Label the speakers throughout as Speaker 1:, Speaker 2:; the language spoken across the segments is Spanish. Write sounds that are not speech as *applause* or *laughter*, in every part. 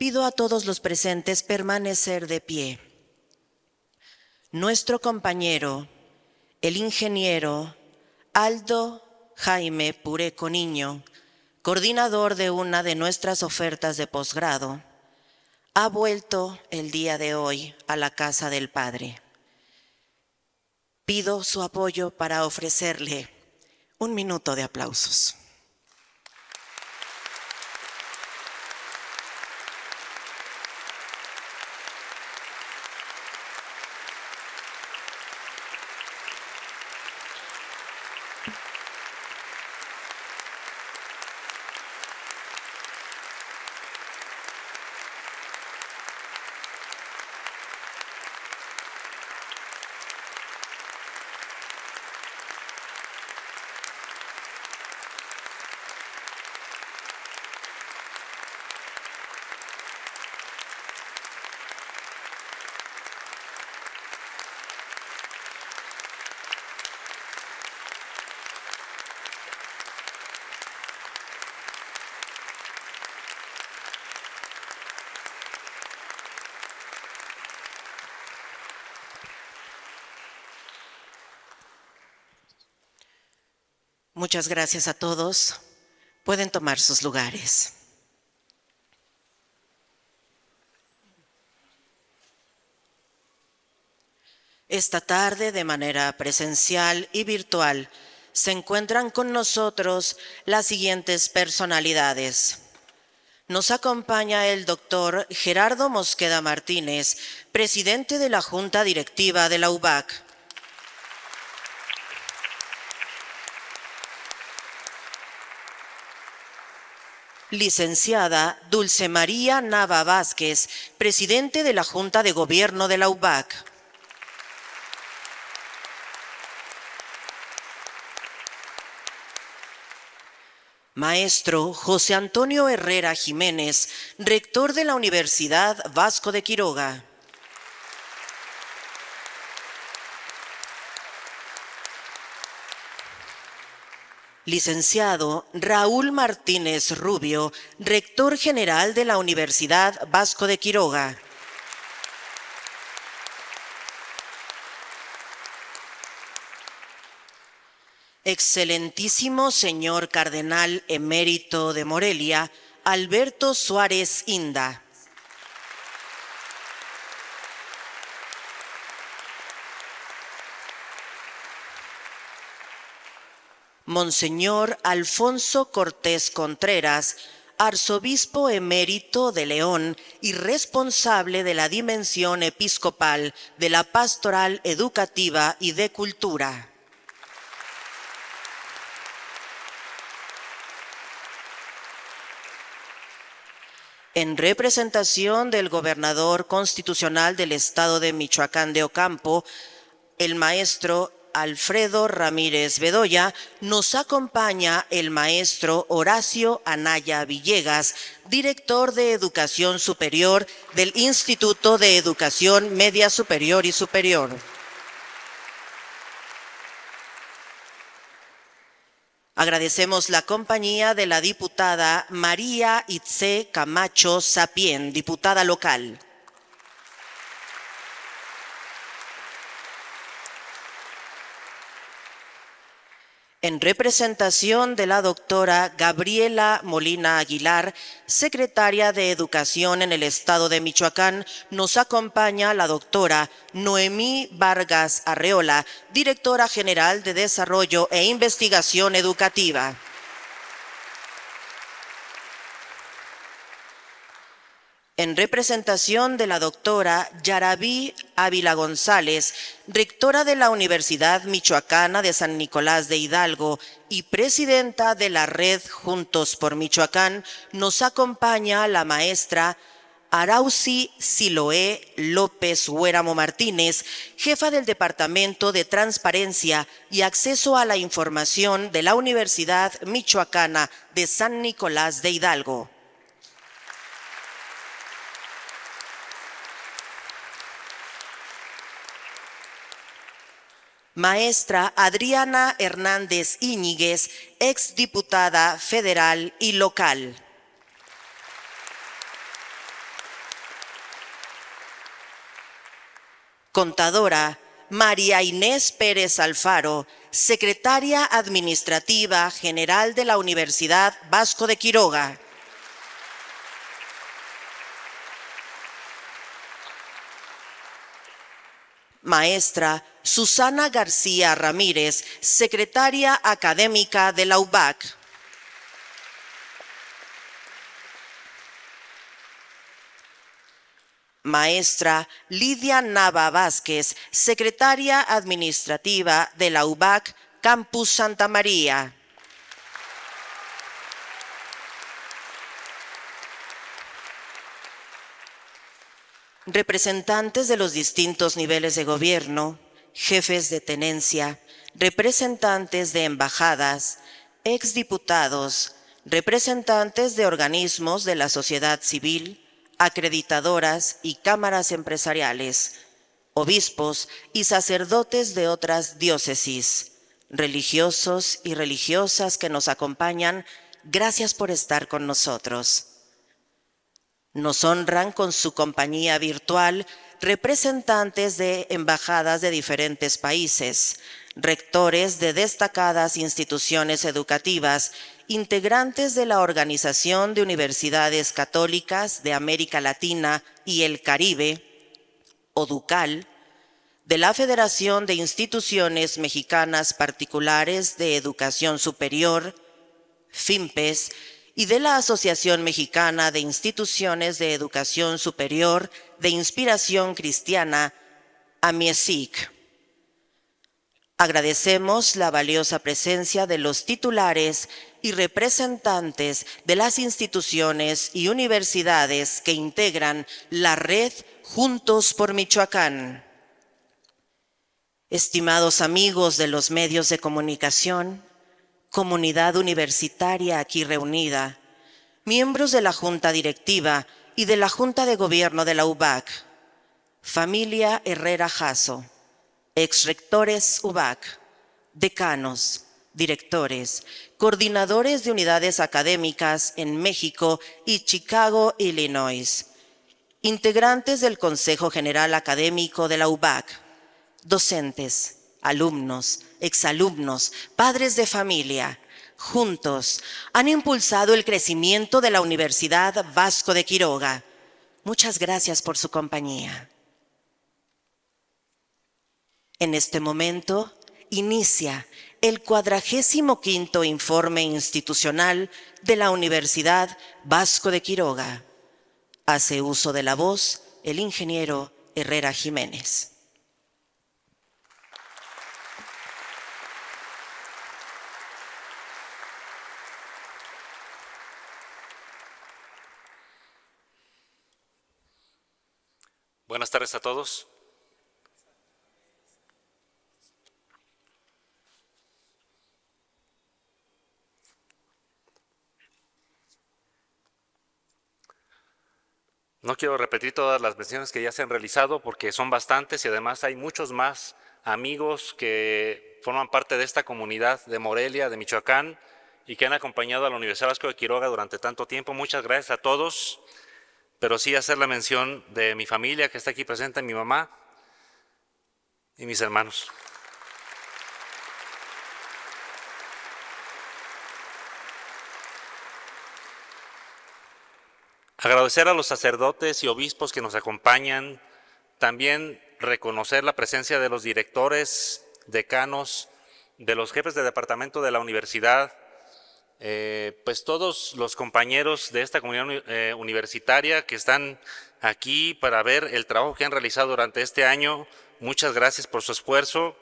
Speaker 1: Pido a todos los presentes permanecer de pie. Nuestro compañero, el ingeniero Aldo Jaime Pureco Niño, coordinador de una de nuestras ofertas de posgrado, ha vuelto el día de hoy a la casa del Padre. Pido su apoyo para ofrecerle un minuto de aplausos. Muchas gracias a todos. Pueden tomar sus lugares. Esta tarde, de manera presencial y virtual, se encuentran con nosotros las siguientes personalidades. Nos acompaña el doctor Gerardo Mosqueda Martínez, presidente de la Junta Directiva de la UBAC. Licenciada Dulce María Nava Vázquez, presidente de la Junta de Gobierno de la UBAC. Maestro José Antonio Herrera Jiménez, rector de la Universidad Vasco de Quiroga. Licenciado Raúl Martínez Rubio, rector general de la Universidad Vasco de Quiroga. Excelentísimo señor Cardenal Emérito de Morelia, Alberto Suárez Inda. Monseñor Alfonso Cortés Contreras, arzobispo emérito de León y responsable de la dimensión episcopal de la pastoral educativa y de cultura. En representación del gobernador constitucional del estado de Michoacán de Ocampo, el maestro Alfredo Ramírez Bedoya, nos acompaña el maestro Horacio Anaya Villegas, director de Educación Superior del Instituto de Educación Media Superior y Superior. Agradecemos la compañía de la diputada María Itze Camacho Sapien, diputada local. en representación de la doctora Gabriela Molina Aguilar, secretaria de Educación en el Estado de Michoacán, nos acompaña la doctora Noemí Vargas Arreola, directora general de Desarrollo e Investigación Educativa. en representación de la doctora Yarabí Ávila González, rectora de la Universidad Michoacana de San Nicolás de Hidalgo y presidenta de la red Juntos por Michoacán, nos acompaña la maestra Arauci Siloé López Huéramo Martínez, jefa del Departamento de Transparencia y Acceso a la Información de la Universidad Michoacana de San Nicolás de Hidalgo. maestra Adriana Hernández Íñiguez, exdiputada federal y local. Contadora María Inés Pérez Alfaro, secretaria administrativa general de la Universidad Vasco de Quiroga. maestra Susana García Ramírez, secretaria académica de la UBAC. Maestra Lidia Nava Vázquez, secretaria administrativa de la UBAC Campus Santa María. representantes de los distintos niveles de gobierno, jefes de tenencia, representantes de embajadas, exdiputados, representantes de organismos de la sociedad civil, acreditadoras y cámaras empresariales, obispos y sacerdotes de otras diócesis, religiosos y religiosas que nos acompañan, gracias por estar con nosotros. Nos honran con su compañía virtual representantes de embajadas de diferentes países, rectores de destacadas instituciones educativas, integrantes de la Organización de Universidades Católicas de América Latina y el Caribe, ODUCAL, de la Federación de Instituciones Mexicanas Particulares de Educación Superior, FIMPES, y de la Asociación Mexicana de Instituciones de Educación Superior de Inspiración Cristiana, AMIESIC. Agradecemos la valiosa presencia de los titulares y representantes de las instituciones y universidades que integran la red Juntos por Michoacán. Estimados amigos de los medios de comunicación, comunidad universitaria aquí reunida, miembros de la Junta Directiva y de la Junta de Gobierno de la UBAC, familia Herrera Jasso, exrectores UBAC, decanos, directores, coordinadores de unidades académicas en México y Chicago, Illinois, integrantes del Consejo General Académico de la UBAC, docentes, alumnos, exalumnos, padres de familia, juntos han impulsado el crecimiento de la Universidad Vasco de Quiroga. Muchas gracias por su compañía. En este momento inicia el cuadragésimo quinto informe institucional de la Universidad Vasco de Quiroga. Hace uso de la voz el ingeniero Herrera Jiménez.
Speaker 2: gracias a todos. No quiero repetir todas las menciones que ya se han realizado porque son bastantes y además hay muchos más amigos que forman parte de esta comunidad de Morelia, de Michoacán y que han acompañado a la Universidad Vasco de Quiroga durante tanto tiempo. Muchas gracias a todos pero sí hacer la mención de mi familia que está aquí presente, mi mamá y mis hermanos. Agradecer a los sacerdotes y obispos que nos acompañan, también reconocer la presencia de los directores, decanos, de los jefes de departamento de la universidad, eh, pues todos los compañeros de esta comunidad eh, universitaria que están aquí para ver el trabajo que han realizado durante este año. Muchas gracias por su esfuerzo.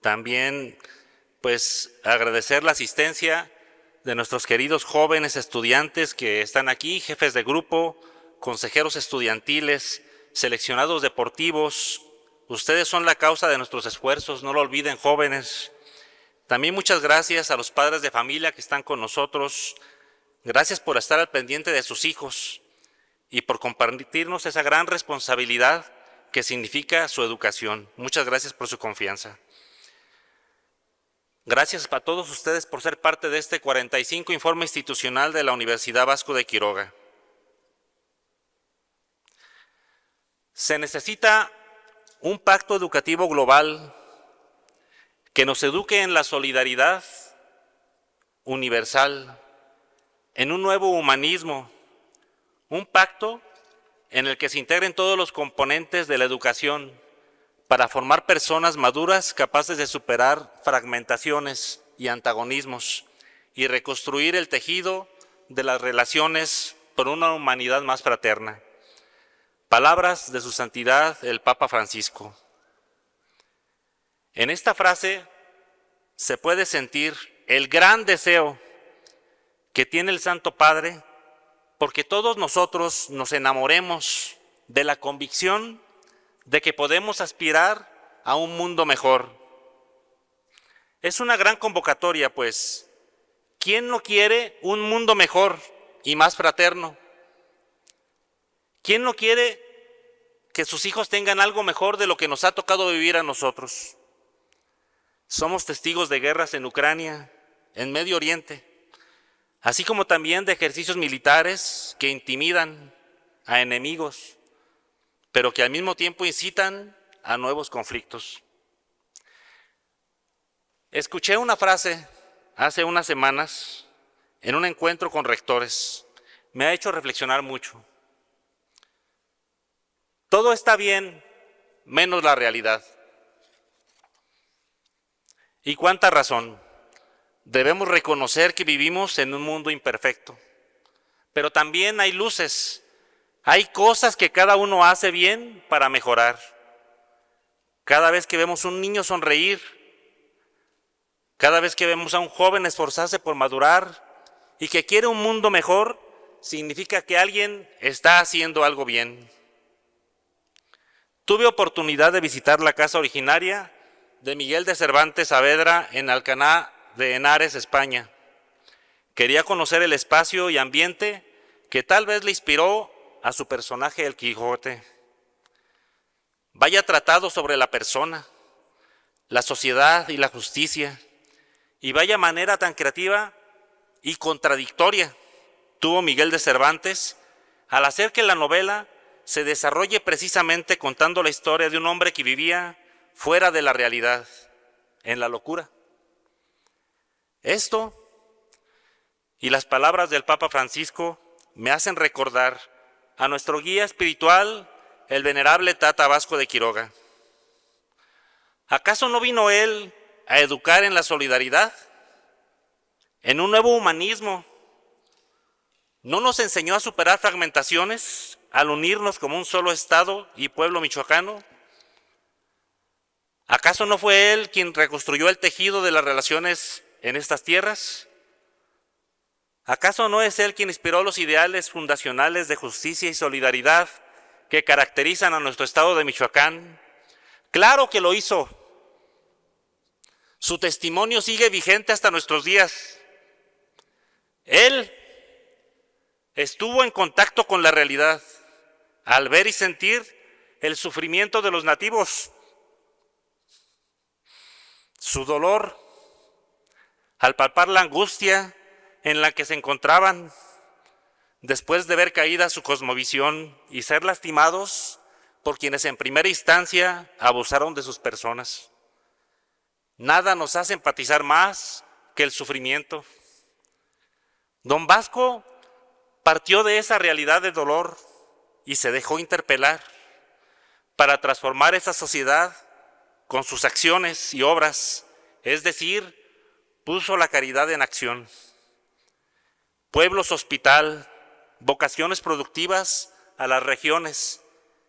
Speaker 2: También, pues, agradecer la asistencia de nuestros queridos jóvenes estudiantes que están aquí, jefes de grupo, consejeros estudiantiles, seleccionados deportivos. Ustedes son la causa de nuestros esfuerzos, no lo olviden, jóvenes. También muchas gracias a los padres de familia que están con nosotros. Gracias por estar al pendiente de sus hijos y por compartirnos esa gran responsabilidad que significa su educación. Muchas gracias por su confianza. Gracias a todos ustedes por ser parte de este 45 informe institucional de la Universidad Vasco de Quiroga. Se necesita un pacto educativo global que nos eduque en la solidaridad universal, en un nuevo humanismo, un pacto en el que se integren todos los componentes de la educación para formar personas maduras capaces de superar fragmentaciones y antagonismos y reconstruir el tejido de las relaciones por una humanidad más fraterna. Palabras de su santidad el Papa Francisco. En esta frase se puede sentir el gran deseo que tiene el Santo Padre porque todos nosotros nos enamoremos de la convicción de que podemos aspirar a un mundo mejor. Es una gran convocatoria, pues. ¿Quién no quiere un mundo mejor y más fraterno? ¿Quién no quiere que sus hijos tengan algo mejor de lo que nos ha tocado vivir a nosotros? Somos testigos de guerras en Ucrania, en Medio Oriente, así como también de ejercicios militares que intimidan a enemigos, pero que al mismo tiempo incitan a nuevos conflictos. Escuché una frase hace unas semanas en un encuentro con rectores. Me ha hecho reflexionar mucho. Todo está bien menos la realidad. ¿Y cuánta razón? Debemos reconocer que vivimos en un mundo imperfecto, pero también hay luces, hay cosas que cada uno hace bien para mejorar. Cada vez que vemos un niño sonreír, cada vez que vemos a un joven esforzarse por madurar y que quiere un mundo mejor, significa que alguien está haciendo algo bien. Tuve oportunidad de visitar la casa originaria de Miguel de Cervantes Saavedra en Alcaná de Henares, España. Quería conocer el espacio y ambiente que tal vez le inspiró a su personaje el Quijote. Vaya tratado sobre la persona, la sociedad y la justicia, y vaya manera tan creativa y contradictoria tuvo Miguel de Cervantes al hacer que la novela se desarrolle precisamente contando la historia de un hombre que vivía fuera de la realidad, en la locura. Esto y las palabras del Papa Francisco me hacen recordar a nuestro guía espiritual, el venerable Tata Vasco de Quiroga. ¿Acaso no vino él a educar en la solidaridad? ¿En un nuevo humanismo? ¿No nos enseñó a superar fragmentaciones al unirnos como un solo Estado y pueblo michoacano? ¿Acaso no fue él quien reconstruyó el tejido de las relaciones en estas tierras? ¿Acaso no es él quien inspiró los ideales fundacionales de justicia y solidaridad que caracterizan a nuestro estado de Michoacán? Claro que lo hizo. Su testimonio sigue vigente hasta nuestros días. Él estuvo en contacto con la realidad al ver y sentir el sufrimiento de los nativos su dolor, al palpar la angustia en la que se encontraban después de ver caída su cosmovisión y ser lastimados por quienes en primera instancia abusaron de sus personas. Nada nos hace empatizar más que el sufrimiento. Don Vasco partió de esa realidad de dolor y se dejó interpelar para transformar esa sociedad con sus acciones y obras, es decir, puso la caridad en acción. Pueblos hospital, vocaciones productivas a las regiones,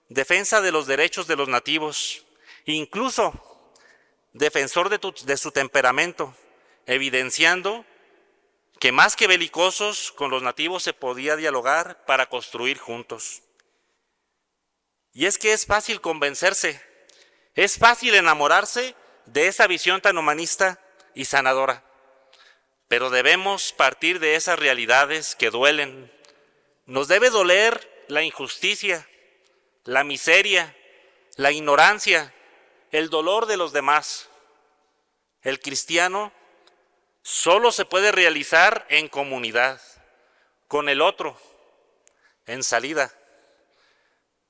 Speaker 2: defensa de los derechos de los nativos, incluso defensor de, de su temperamento, evidenciando que más que belicosos, con los nativos se podía dialogar para construir juntos. Y es que es fácil convencerse es fácil enamorarse de esa visión tan humanista y sanadora, pero debemos partir de esas realidades que duelen. Nos debe doler la injusticia, la miseria, la ignorancia, el dolor de los demás. El cristiano solo se puede realizar en comunidad, con el otro, en salida.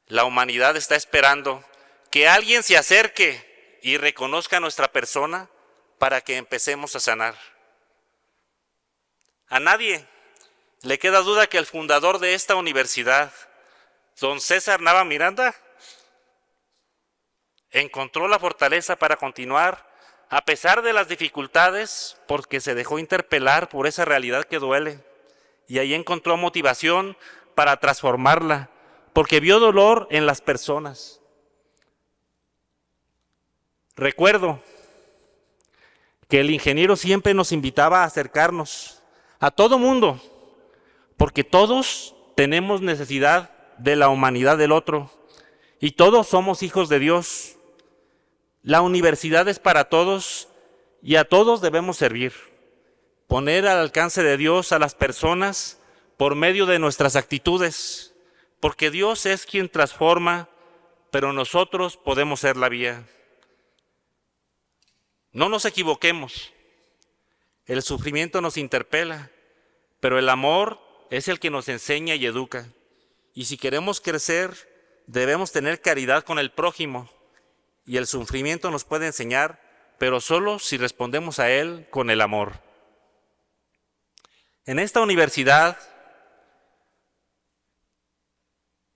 Speaker 2: La humanidad está esperando que alguien se acerque y reconozca nuestra persona para que empecemos a sanar. A nadie le queda duda que el fundador de esta universidad, don César Nava Miranda, encontró la fortaleza para continuar a pesar de las dificultades porque se dejó interpelar por esa realidad que duele y ahí encontró motivación para transformarla porque vio dolor en las personas Recuerdo que el ingeniero siempre nos invitaba a acercarnos a todo mundo, porque todos tenemos necesidad de la humanidad del otro y todos somos hijos de Dios. La universidad es para todos y a todos debemos servir. Poner al alcance de Dios a las personas por medio de nuestras actitudes, porque Dios es quien transforma, pero nosotros podemos ser la vía. No nos equivoquemos. El sufrimiento nos interpela, pero el amor es el que nos enseña y educa. Y si queremos crecer, debemos tener caridad con el prójimo. Y el sufrimiento nos puede enseñar, pero solo si respondemos a él con el amor. En esta universidad,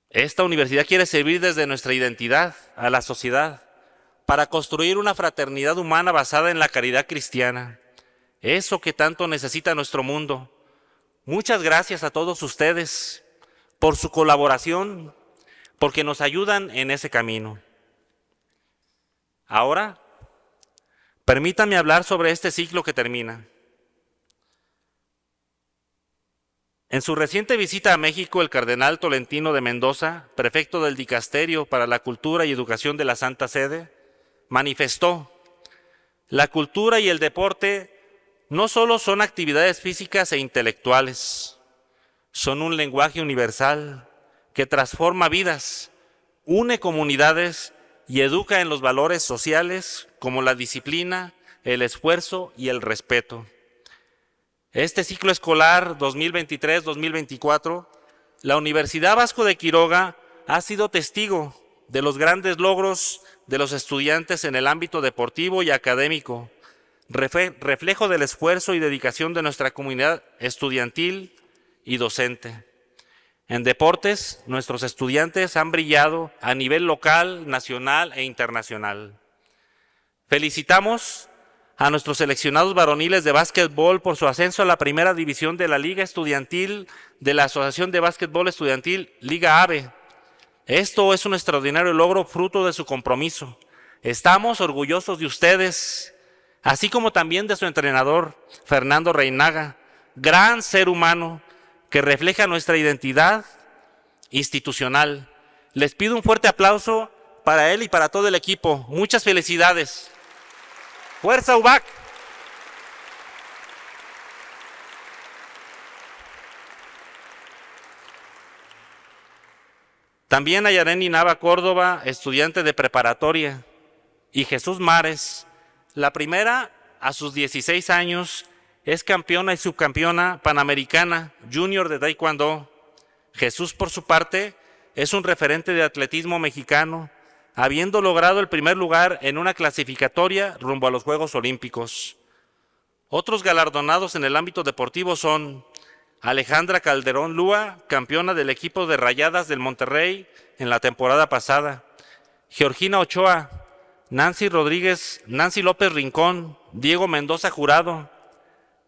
Speaker 2: esta universidad quiere servir desde nuestra identidad a la sociedad para construir una fraternidad humana basada en la caridad cristiana. Eso que tanto necesita nuestro mundo. Muchas gracias a todos ustedes por su colaboración, porque nos ayudan en ese camino. Ahora, permítame hablar sobre este ciclo que termina. En su reciente visita a México, el cardenal Tolentino de Mendoza, prefecto del Dicasterio para la Cultura y Educación de la Santa Sede, manifestó, la cultura y el deporte no solo son actividades físicas e intelectuales, son un lenguaje universal que transforma vidas, une comunidades y educa en los valores sociales como la disciplina, el esfuerzo y el respeto. Este ciclo escolar 2023-2024, la Universidad Vasco de Quiroga ha sido testigo de los grandes logros de los estudiantes en el ámbito deportivo y académico, reflejo del esfuerzo y dedicación de nuestra comunidad estudiantil y docente. En deportes, nuestros estudiantes han brillado a nivel local, nacional e internacional. Felicitamos a nuestros seleccionados varoniles de básquetbol por su ascenso a la primera división de la Liga Estudiantil de la Asociación de Básquetbol Estudiantil Liga AVE esto es un extraordinario logro fruto de su compromiso. Estamos orgullosos de ustedes, así como también de su entrenador, Fernando Reinaga, gran ser humano que refleja nuestra identidad institucional. Les pido un fuerte aplauso para él y para todo el equipo. Muchas felicidades. Fuerza UBAC. También a Nava Córdoba, estudiante de preparatoria, y Jesús Mares, la primera a sus 16 años, es campeona y subcampeona panamericana junior de Taekwondo. Jesús, por su parte, es un referente de atletismo mexicano, habiendo logrado el primer lugar en una clasificatoria rumbo a los Juegos Olímpicos. Otros galardonados en el ámbito deportivo son Alejandra Calderón Lúa, campeona del equipo de Rayadas del Monterrey en la temporada pasada. Georgina Ochoa, Nancy Rodríguez, Nancy López Rincón, Diego Mendoza Jurado,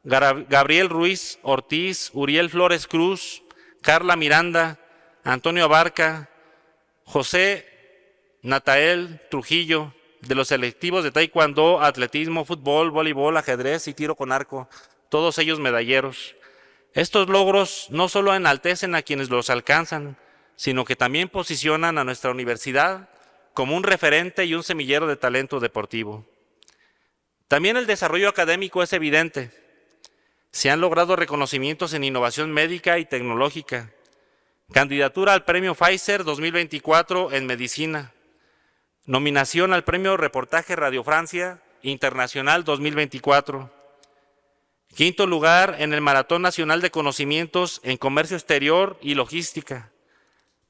Speaker 2: Gabriel Ruiz Ortiz, Uriel Flores Cruz, Carla Miranda, Antonio Abarca, José Natael Trujillo, de los selectivos de Taekwondo, atletismo, fútbol, voleibol, ajedrez y tiro con arco, todos ellos medalleros. Estos logros no solo enaltecen a quienes los alcanzan, sino que también posicionan a nuestra universidad como un referente y un semillero de talento deportivo. También el desarrollo académico es evidente. Se han logrado reconocimientos en innovación médica y tecnológica, candidatura al Premio Pfizer 2024 en medicina, nominación al Premio Reportaje Radio Francia Internacional 2024, Quinto lugar en el Maratón Nacional de Conocimientos en Comercio Exterior y Logística.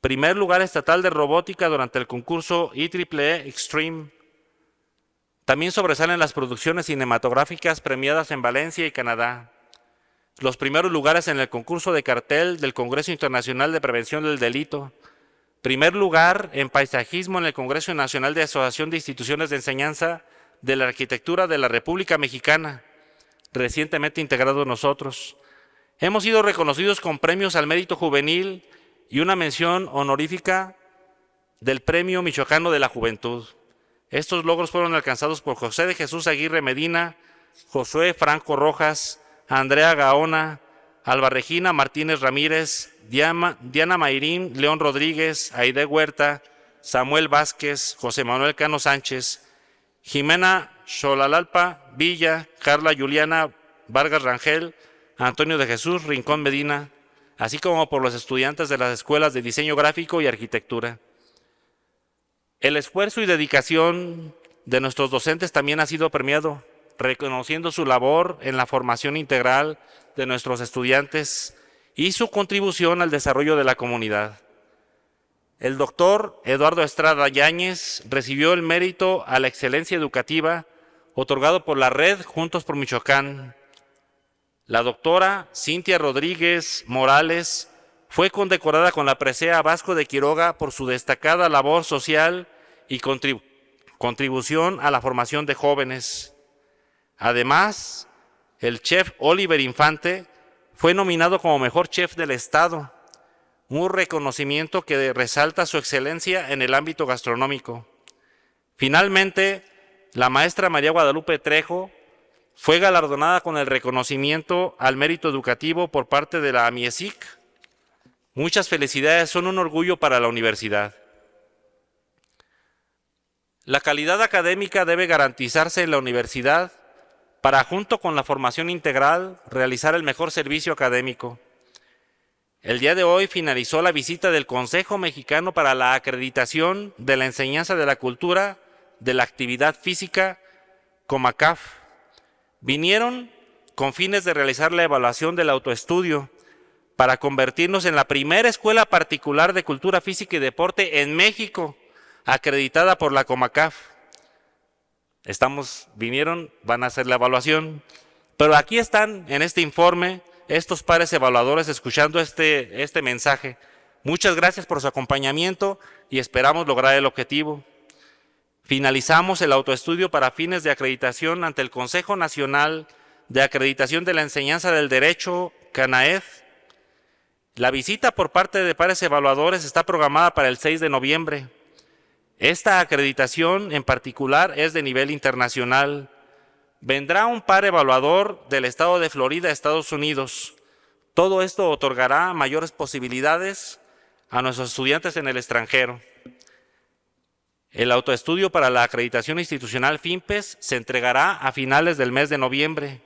Speaker 2: Primer lugar estatal de robótica durante el concurso IEEE e Extreme. También sobresalen las producciones cinematográficas premiadas en Valencia y Canadá. Los primeros lugares en el concurso de cartel del Congreso Internacional de Prevención del Delito. Primer lugar en paisajismo en el Congreso Nacional de Asociación de Instituciones de Enseñanza de la Arquitectura de la República Mexicana recientemente integrado nosotros. Hemos sido reconocidos con premios al mérito juvenil y una mención honorífica del Premio Michoacano de la Juventud. Estos logros fueron alcanzados por José de Jesús Aguirre Medina, Josué Franco Rojas, Andrea Gaona, Alba Regina Martínez Ramírez, Diana, Diana Mayrín, León Rodríguez, Aide Huerta, Samuel Vázquez, José Manuel Cano Sánchez, Jimena Xolalalpa Villa, Carla Juliana, Vargas Rangel, Antonio de Jesús, Rincón Medina, así como por los estudiantes de las escuelas de diseño gráfico y arquitectura. El esfuerzo y dedicación de nuestros docentes también ha sido premiado, reconociendo su labor en la formación integral de nuestros estudiantes y su contribución al desarrollo de la comunidad. El doctor Eduardo Estrada Yáñez recibió el mérito a la excelencia educativa otorgado por la red Juntos por Michoacán. La doctora Cintia Rodríguez Morales fue condecorada con la presea Vasco de Quiroga por su destacada labor social y contribución a la formación de jóvenes. Además, el chef Oliver Infante fue nominado como mejor chef del Estado, un reconocimiento que resalta su excelencia en el ámbito gastronómico. Finalmente, la maestra María Guadalupe Trejo fue galardonada con el reconocimiento al mérito educativo por parte de la AMIESIC. Muchas felicidades, son un orgullo para la universidad. La calidad académica debe garantizarse en la universidad para, junto con la formación integral, realizar el mejor servicio académico. El día de hoy finalizó la visita del Consejo Mexicano para la Acreditación de la Enseñanza de la Cultura de la actividad física, COMACAF, vinieron con fines de realizar la evaluación del autoestudio para convertirnos en la primera escuela particular de cultura física y deporte en México, acreditada por la COMACAF. Estamos, vinieron, van a hacer la evaluación, pero aquí están en este informe estos pares evaluadores escuchando este, este mensaje. Muchas gracias por su acompañamiento y esperamos lograr el objetivo. Finalizamos el autoestudio para fines de acreditación ante el Consejo Nacional de Acreditación de la Enseñanza del Derecho, CANAEF. La visita por parte de pares evaluadores está programada para el 6 de noviembre. Esta acreditación en particular es de nivel internacional. Vendrá un par evaluador del estado de Florida, Estados Unidos. Todo esto otorgará mayores posibilidades a nuestros estudiantes en el extranjero. El autoestudio para la acreditación institucional FIMPES se entregará a finales del mes de noviembre.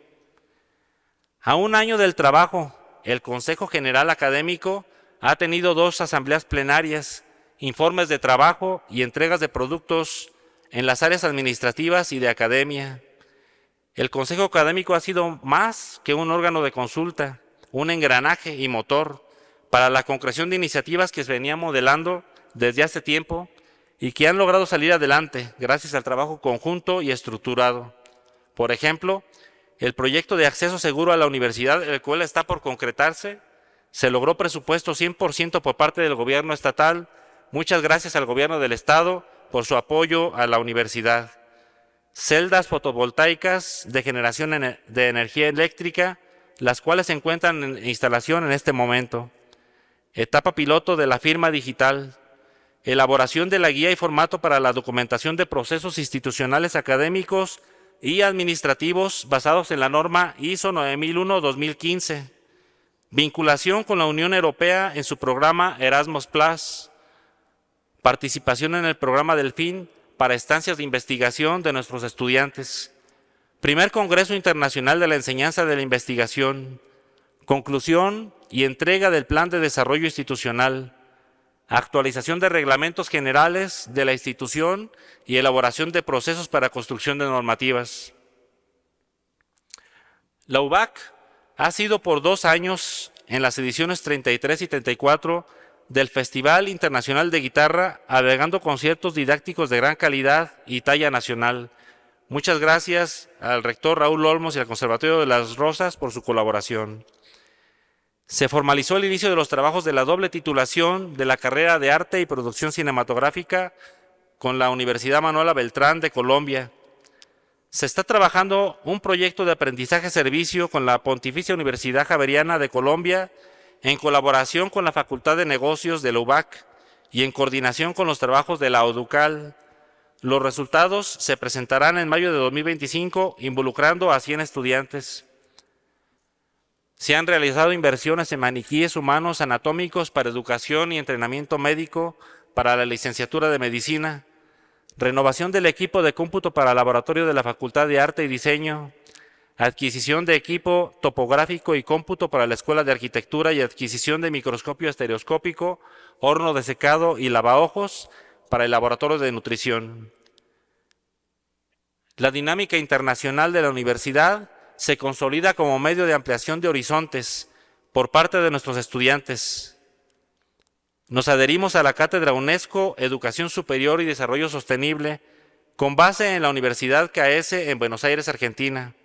Speaker 2: A un año del trabajo, el Consejo General Académico ha tenido dos asambleas plenarias, informes de trabajo y entregas de productos en las áreas administrativas y de academia. El Consejo Académico ha sido más que un órgano de consulta, un engranaje y motor para la concreción de iniciativas que se venía modelando desde hace tiempo y que han logrado salir adelante gracias al trabajo conjunto y estructurado. Por ejemplo, el proyecto de acceso seguro a la universidad, el cual está por concretarse, se logró presupuesto 100% por parte del gobierno estatal. Muchas gracias al gobierno del estado por su apoyo a la universidad. Celdas fotovoltaicas de generación de energía eléctrica, las cuales se encuentran en instalación en este momento. Etapa piloto de la firma digital, elaboración de la guía y formato para la documentación de procesos institucionales académicos y administrativos basados en la norma ISO 9001-2015, vinculación con la Unión Europea en su programa Erasmus participación en el programa Delfín para estancias de investigación de nuestros estudiantes, primer Congreso Internacional de la Enseñanza de la Investigación, conclusión y entrega del Plan de Desarrollo Institucional, actualización de reglamentos generales de la institución y elaboración de procesos para construcción de normativas. La UBAC ha sido por dos años en las ediciones 33 y 34 del Festival Internacional de Guitarra, agregando conciertos didácticos de gran calidad y talla nacional. Muchas gracias al rector Raúl Olmos y al Conservatorio de las Rosas por su colaboración. Se formalizó el inicio de los trabajos de la doble titulación de la carrera de Arte y Producción Cinematográfica con la Universidad Manuela Beltrán de Colombia. Se está trabajando un proyecto de aprendizaje-servicio con la Pontificia Universidad Javeriana de Colombia en colaboración con la Facultad de Negocios de la UBAC y en coordinación con los trabajos de la ODUCAL. Los resultados se presentarán en mayo de 2025 involucrando a 100 estudiantes. Se han realizado inversiones en maniquíes humanos anatómicos para educación y entrenamiento médico para la licenciatura de medicina, renovación del equipo de cómputo para laboratorio de la Facultad de Arte y Diseño, adquisición de equipo topográfico y cómputo para la Escuela de Arquitectura y adquisición de microscopio estereoscópico, horno de secado y lavaojos para el laboratorio de nutrición. La dinámica internacional de la universidad se consolida como medio de ampliación de horizontes por parte de nuestros estudiantes. Nos adherimos a la Cátedra UNESCO Educación Superior y Desarrollo Sostenible con base en la Universidad CAES en Buenos Aires, Argentina.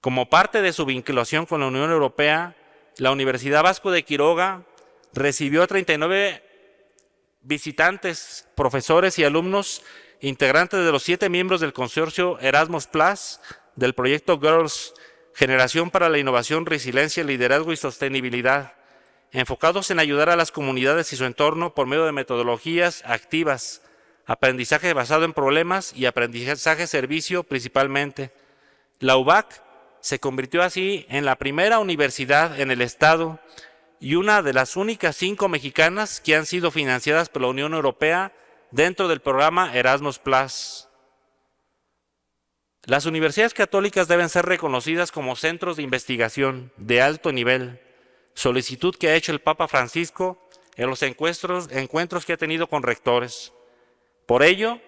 Speaker 2: Como parte de su vinculación con la Unión Europea, la Universidad Vasco de Quiroga recibió a 39 visitantes, profesores y alumnos integrantes de los siete miembros del consorcio Erasmus Plus del proyecto Girls, Generación para la Innovación, Resiliencia, Liderazgo y Sostenibilidad, enfocados en ayudar a las comunidades y su entorno por medio de metodologías activas, aprendizaje basado en problemas y aprendizaje servicio principalmente. La UBAC se convirtió así en la primera universidad en el estado y una de las únicas cinco mexicanas que han sido financiadas por la Unión Europea dentro del programa Erasmus las universidades católicas deben ser reconocidas como centros de investigación de alto nivel, solicitud que ha hecho el Papa Francisco en los encuentros, que ha tenido con rectores. Por ello,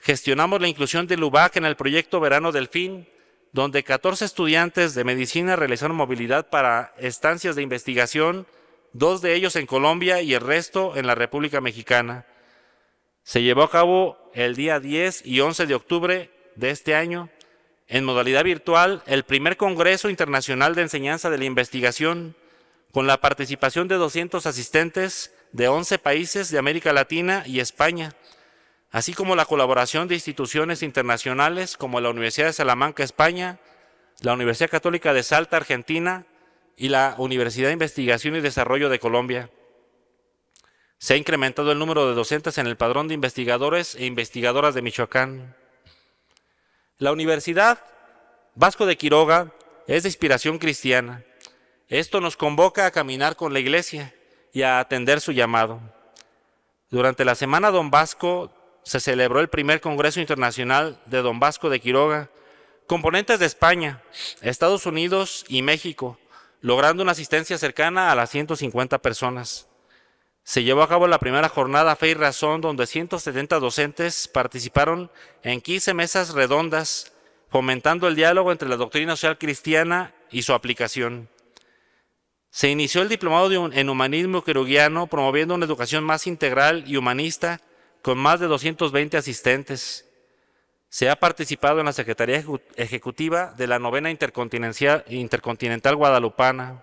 Speaker 2: gestionamos la inclusión de LUBAC en el proyecto Verano del Fin, donde 14 estudiantes de medicina realizaron movilidad para estancias de investigación, dos de ellos en Colombia y el resto en la República Mexicana. Se llevó a cabo el día 10 y 11 de octubre de este año, en modalidad virtual, el primer Congreso Internacional de Enseñanza de la Investigación, con la participación de 200 asistentes de 11 países de América Latina y España, así como la colaboración de instituciones internacionales como la Universidad de Salamanca, España, la Universidad Católica de Salta, Argentina, y la Universidad de Investigación y Desarrollo de Colombia. Se ha incrementado el número de docentes en el padrón de investigadores e investigadoras de Michoacán. La Universidad Vasco de Quiroga es de inspiración cristiana. Esto nos convoca a caminar con la iglesia y a atender su llamado. Durante la semana Don Vasco se celebró el primer Congreso Internacional de Don Vasco de Quiroga, componentes de España, Estados Unidos y México, logrando una asistencia cercana a las 150 personas se llevó a cabo la primera jornada Fe y Razón, donde 170 docentes participaron en 15 mesas redondas, fomentando el diálogo entre la doctrina social cristiana y su aplicación. Se inició el diplomado en humanismo Quirugiano, promoviendo una educación más integral y humanista, con más de 220 asistentes. Se ha participado en la Secretaría Ejecutiva de la Novena Intercontinental Guadalupana.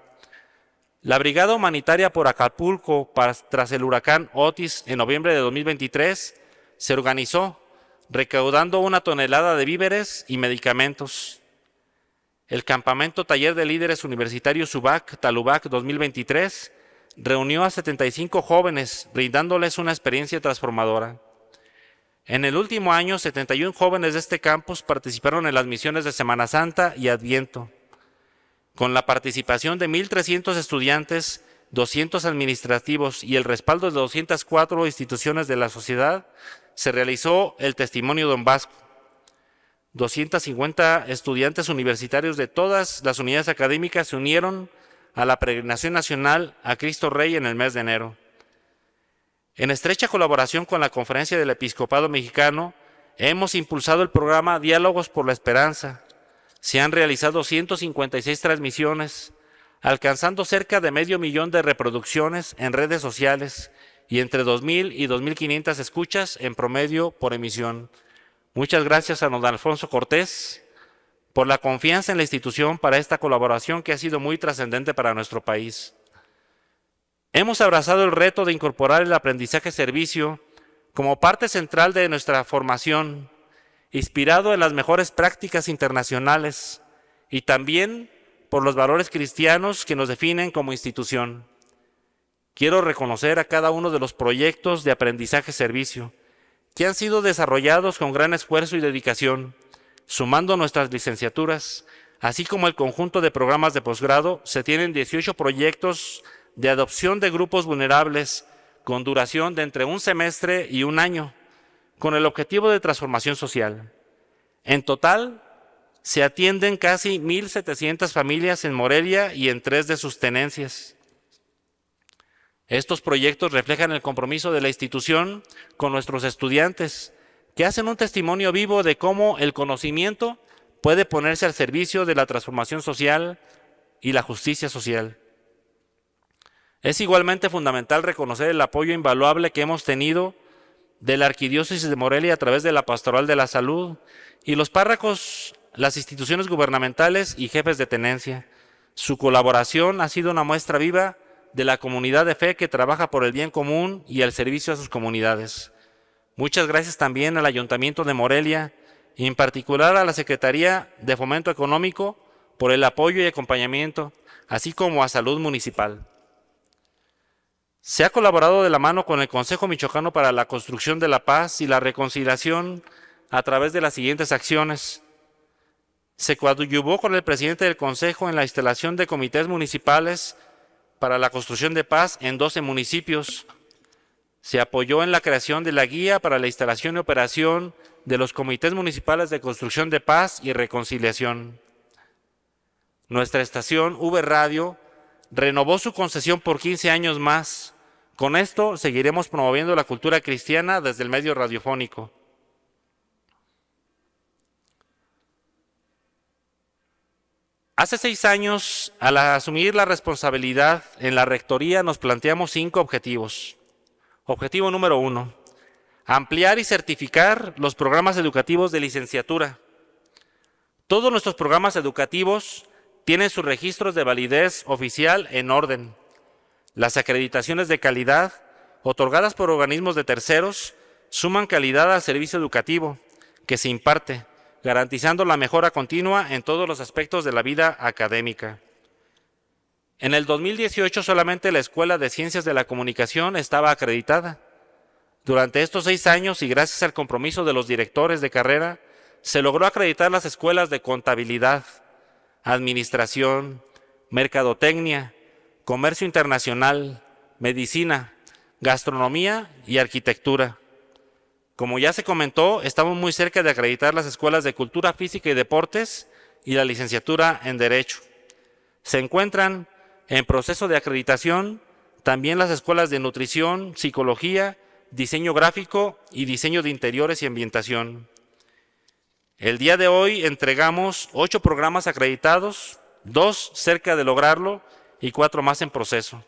Speaker 2: La Brigada Humanitaria por Acapulco, tras el huracán Otis en noviembre de 2023, se organizó, recaudando una tonelada de víveres y medicamentos. El campamento Taller de Líderes Universitarios Subac Talubac 2023 reunió a 75 jóvenes, brindándoles una experiencia transformadora. En el último año, 71 jóvenes de este campus participaron en las misiones de Semana Santa y Adviento con la participación de 1.300 estudiantes, 200 administrativos y el respaldo de 204 instituciones de la sociedad, se realizó el testimonio Don Vasco. 250 estudiantes universitarios de todas las unidades académicas se unieron a la peregrinación nacional a Cristo Rey en el mes de enero. En estrecha colaboración con la Conferencia del Episcopado Mexicano, hemos impulsado el programa Diálogos por la Esperanza, se han realizado 156 transmisiones, alcanzando cerca de medio millón de reproducciones en redes sociales y entre 2.000 y 2.500 escuchas en promedio por emisión. Muchas gracias a don Alfonso Cortés por la confianza en la institución para esta colaboración que ha sido muy trascendente para nuestro país. Hemos abrazado el reto de incorporar el aprendizaje-servicio como parte central de nuestra formación inspirado en las mejores prácticas internacionales y también por los valores cristianos que nos definen como institución. Quiero reconocer a cada uno de los proyectos de aprendizaje-servicio que han sido desarrollados con gran esfuerzo y dedicación, sumando nuestras licenciaturas, así como el conjunto de programas de posgrado, se tienen 18 proyectos de adopción de grupos vulnerables con duración de entre un semestre y un año con el objetivo de transformación social. En total, se atienden casi 1.700 familias en Morelia y en tres de sus tenencias. Estos proyectos reflejan el compromiso de la institución con nuestros estudiantes, que hacen un testimonio vivo de cómo el conocimiento puede ponerse al servicio de la transformación social y la justicia social. Es igualmente fundamental reconocer el apoyo invaluable que hemos tenido de la Arquidiócesis de Morelia a través de la Pastoral de la Salud y los párracos, las instituciones gubernamentales y jefes de tenencia. Su colaboración ha sido una muestra viva de la comunidad de fe que trabaja por el bien común y el servicio a sus comunidades. Muchas gracias también al Ayuntamiento de Morelia y en particular a la Secretaría de Fomento Económico por el apoyo y acompañamiento, así como a Salud Municipal. Se ha colaborado de la mano con el Consejo Michoacano para la Construcción de la Paz y la Reconciliación a través de las siguientes acciones. Se coadyuvó con el presidente del Consejo en la instalación de comités municipales para la construcción de paz en 12 municipios. Se apoyó en la creación de la guía para la instalación y operación de los comités municipales de construcción de paz y reconciliación. Nuestra estación V Radio renovó su concesión por 15 años más. Con esto seguiremos promoviendo la cultura cristiana desde el medio radiofónico. Hace seis años, al asumir la responsabilidad en la Rectoría, nos planteamos cinco objetivos. Objetivo número uno, ampliar y certificar los programas educativos de licenciatura. Todos nuestros programas educativos tienen sus registros de validez oficial en orden. Las acreditaciones de calidad otorgadas por organismos de terceros suman calidad al servicio educativo que se imparte, garantizando la mejora continua en todos los aspectos de la vida académica. En el 2018 solamente la Escuela de Ciencias de la Comunicación estaba acreditada. Durante estos seis años y gracias al compromiso de los directores de carrera, se logró acreditar las escuelas de contabilidad, administración, mercadotecnia, comercio internacional, medicina, gastronomía y arquitectura. Como ya se comentó, estamos muy cerca de acreditar las escuelas de cultura física y deportes y la licenciatura en derecho. Se encuentran en proceso de acreditación también las escuelas de nutrición, psicología, diseño gráfico y diseño de interiores y ambientación. El día de hoy entregamos ocho programas acreditados, dos cerca de lograrlo y cuatro más en proceso.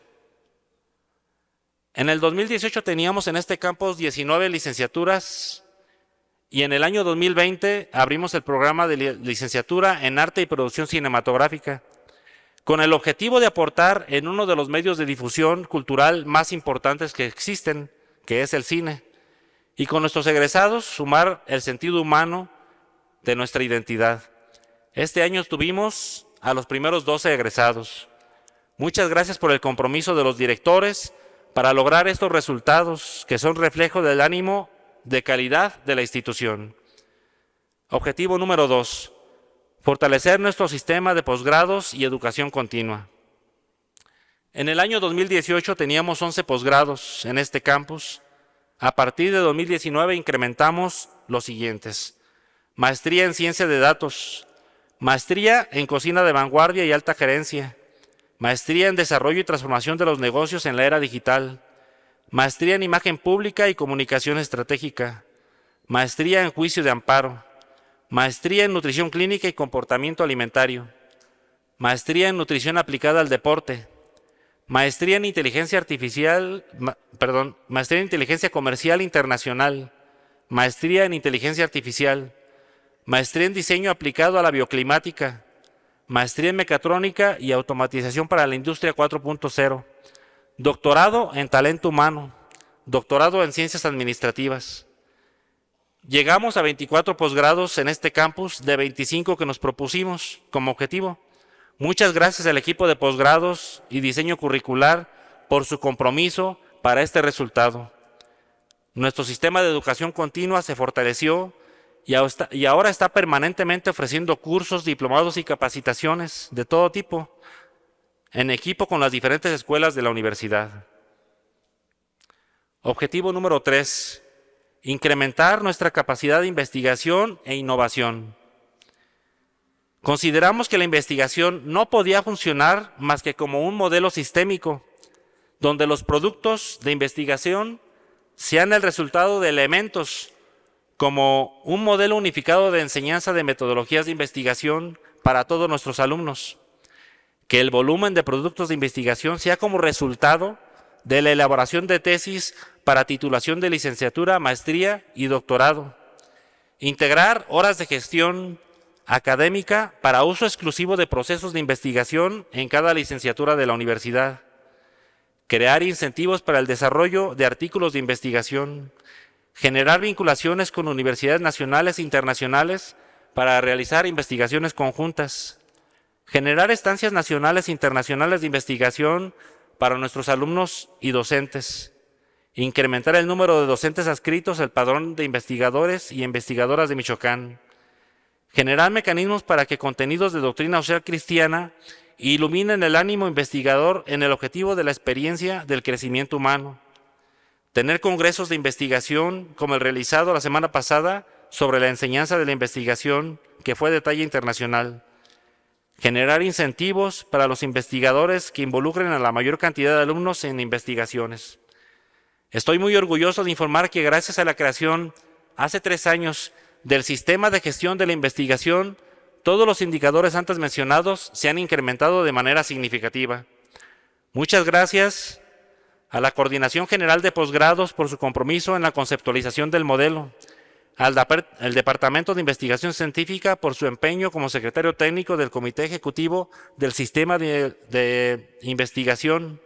Speaker 2: En el 2018 teníamos en este campus 19 licenciaturas y en el año 2020 abrimos el programa de licenciatura en arte y producción cinematográfica, con el objetivo de aportar en uno de los medios de difusión cultural más importantes que existen, que es el cine, y con nuestros egresados sumar el sentido humano de nuestra identidad. Este año tuvimos a los primeros 12 egresados. Muchas gracias por el compromiso de los directores para lograr estos resultados que son reflejo del ánimo de calidad de la institución. Objetivo número 2. Fortalecer nuestro sistema de posgrados y educación continua. En el año 2018 teníamos 11 posgrados en este campus. A partir de 2019 incrementamos los siguientes maestría en ciencia de datos, maestría en cocina de vanguardia y alta gerencia, maestría en desarrollo y transformación de los negocios en la era digital, maestría en imagen pública y comunicación estratégica, maestría en juicio de amparo, maestría en nutrición clínica y comportamiento alimentario, maestría en nutrición aplicada al deporte, maestría en inteligencia artificial, perdón, maestría en inteligencia comercial internacional, maestría en inteligencia artificial, maestría en diseño aplicado a la bioclimática, maestría en mecatrónica y automatización para la industria 4.0, doctorado en talento humano, doctorado en ciencias administrativas. Llegamos a 24 posgrados en este campus de 25 que nos propusimos como objetivo. Muchas gracias al equipo de posgrados y diseño curricular por su compromiso para este resultado. Nuestro sistema de educación continua se fortaleció y, ahora está permanentemente ofreciendo cursos, diplomados y capacitaciones de todo tipo, en equipo con las diferentes escuelas de la universidad. Objetivo número tres, incrementar nuestra capacidad de investigación e innovación. Consideramos que la investigación no podía funcionar más que como un modelo sistémico, donde los productos de investigación sean el resultado de elementos como un modelo unificado de enseñanza de metodologías de investigación para todos nuestros alumnos. Que el volumen de productos de investigación sea como resultado de la elaboración de tesis para titulación de licenciatura, maestría y doctorado. Integrar horas de gestión académica para uso exclusivo de procesos de investigación en cada licenciatura de la universidad. Crear incentivos para el desarrollo de artículos de investigación generar vinculaciones con universidades nacionales e internacionales para realizar investigaciones conjuntas, generar estancias nacionales e internacionales de investigación para nuestros alumnos y docentes, incrementar el número de docentes adscritos al padrón de investigadores y investigadoras de Michoacán, generar mecanismos para que contenidos de doctrina social cristiana iluminen el ánimo investigador en el objetivo de la experiencia del crecimiento humano, Tener congresos de investigación como el realizado la semana pasada sobre la enseñanza de la investigación, que fue de talla internacional. Generar incentivos para los investigadores que involucren a la mayor cantidad de alumnos en investigaciones. Estoy muy orgulloso de informar que gracias a la creación, hace tres años, del sistema de gestión de la investigación, todos los indicadores antes mencionados se han incrementado de manera significativa. Muchas gracias a la Coordinación General de Posgrados por su compromiso en la conceptualización del modelo, al Departamento de Investigación Científica por su empeño como secretario técnico del Comité Ejecutivo del Sistema de, Investigación,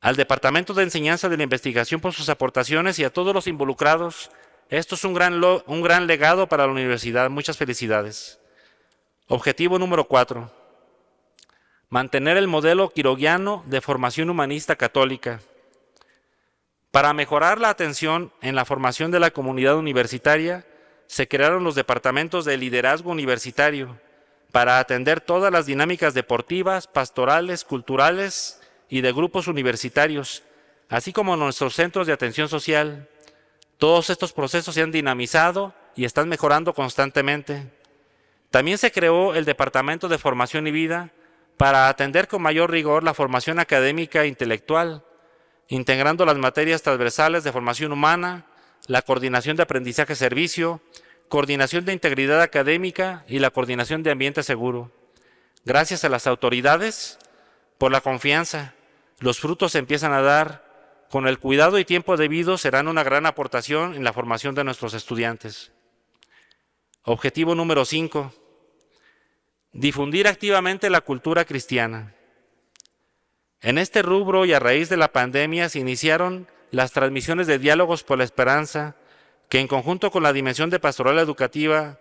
Speaker 2: al Departamento de Enseñanza de la Investigación por sus aportaciones y a todos los involucrados. Esto es un gran, un gran legado para la universidad. Muchas felicidades. Objetivo número cuatro mantener el modelo quiroguiano de formación humanista católica, para mejorar la atención en la formación de la comunidad universitaria, se crearon los departamentos de liderazgo universitario para atender todas las dinámicas deportivas, pastorales, culturales y de grupos universitarios, así como nuestros centros de atención social. Todos estos procesos se han dinamizado y están mejorando constantemente. También se creó el Departamento de Formación y Vida, para atender con mayor rigor la formación académica e intelectual, integrando las materias transversales de formación humana, la coordinación de aprendizaje-servicio, coordinación de integridad académica y la coordinación de ambiente seguro. Gracias a las autoridades por la confianza, los frutos se empiezan a dar. Con el cuidado y tiempo debido serán una gran aportación en la formación de nuestros estudiantes. Objetivo número 5 Difundir activamente la cultura cristiana. En este rubro y a raíz de la pandemia se iniciaron las transmisiones de diálogos por la esperanza, que en conjunto con la dimensión de pastoral educativa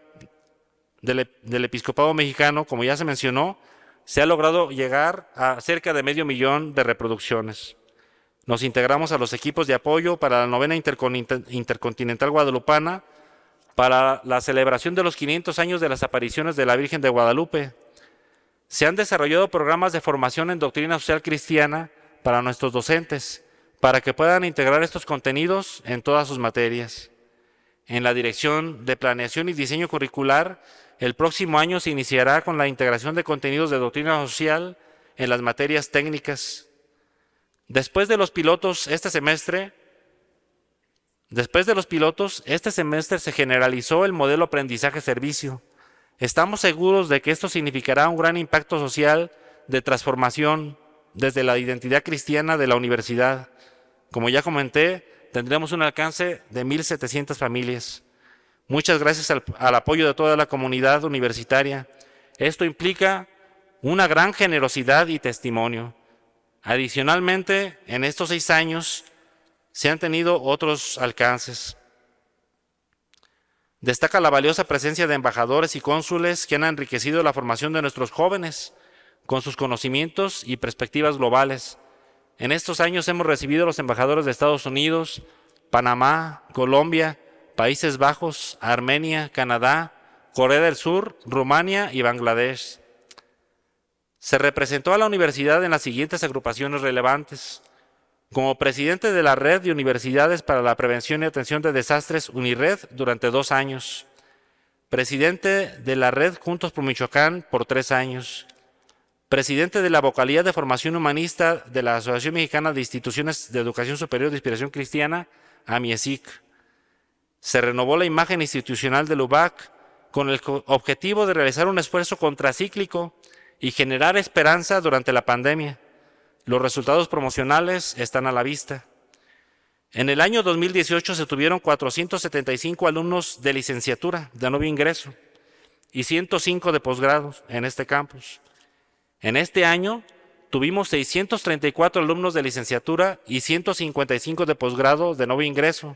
Speaker 2: del, e-, episcopado mexicano, como ya se mencionó, se ha logrado llegar a cerca de medio millón de reproducciones. Nos integramos a los equipos de apoyo para la novena intercontinental guadalupana para la celebración de los 500 años de las apariciones de la Virgen de Guadalupe. Se han desarrollado programas de formación en doctrina social cristiana para nuestros docentes, para que puedan integrar estos contenidos en todas sus materias. En la Dirección de Planeación y Diseño Curricular, el próximo año se iniciará con la integración de contenidos de doctrina social en las materias técnicas. Después de los pilotos este semestre, Después de los pilotos, este semestre se generalizó el modelo aprendizaje-servicio. Estamos seguros de que esto significará un gran impacto social de transformación desde la identidad cristiana de la universidad. Como ya comenté, tendremos un alcance de 1.700 familias. Muchas gracias al, apoyo de toda la comunidad universitaria. Esto implica una gran generosidad y testimonio. Adicionalmente, en estos seis años se han tenido otros alcances. Destaca la valiosa presencia de embajadores y cónsules que han enriquecido la formación de nuestros jóvenes con sus conocimientos y perspectivas globales. En estos años hemos recibido a los embajadores de Estados Unidos, Panamá, Colombia, Países Bajos, Armenia, Canadá, Corea del Sur, Rumania y Bangladesh. Se representó a la universidad en las siguientes agrupaciones relevantes como presidente de la Red de Universidades para la Prevención y Atención de Desastres UNIRED durante dos años, presidente de la Red Juntos por Michoacán por tres años, presidente de la Vocalía de Formación Humanista de la Asociación Mexicana de Instituciones de Educación Superior de Inspiración Cristiana, AMIESIC. Se renovó la imagen institucional del UBAC con el objetivo de realizar un esfuerzo contracíclico y generar esperanza durante la pandemia los resultados promocionales están a la vista. En el año 2018 se tuvieron 475 alumnos de licenciatura de nuevo ingreso y 105 de posgrados en este campus. En este año tuvimos 634 alumnos de licenciatura y 155 de posgrado de nuevo ingreso.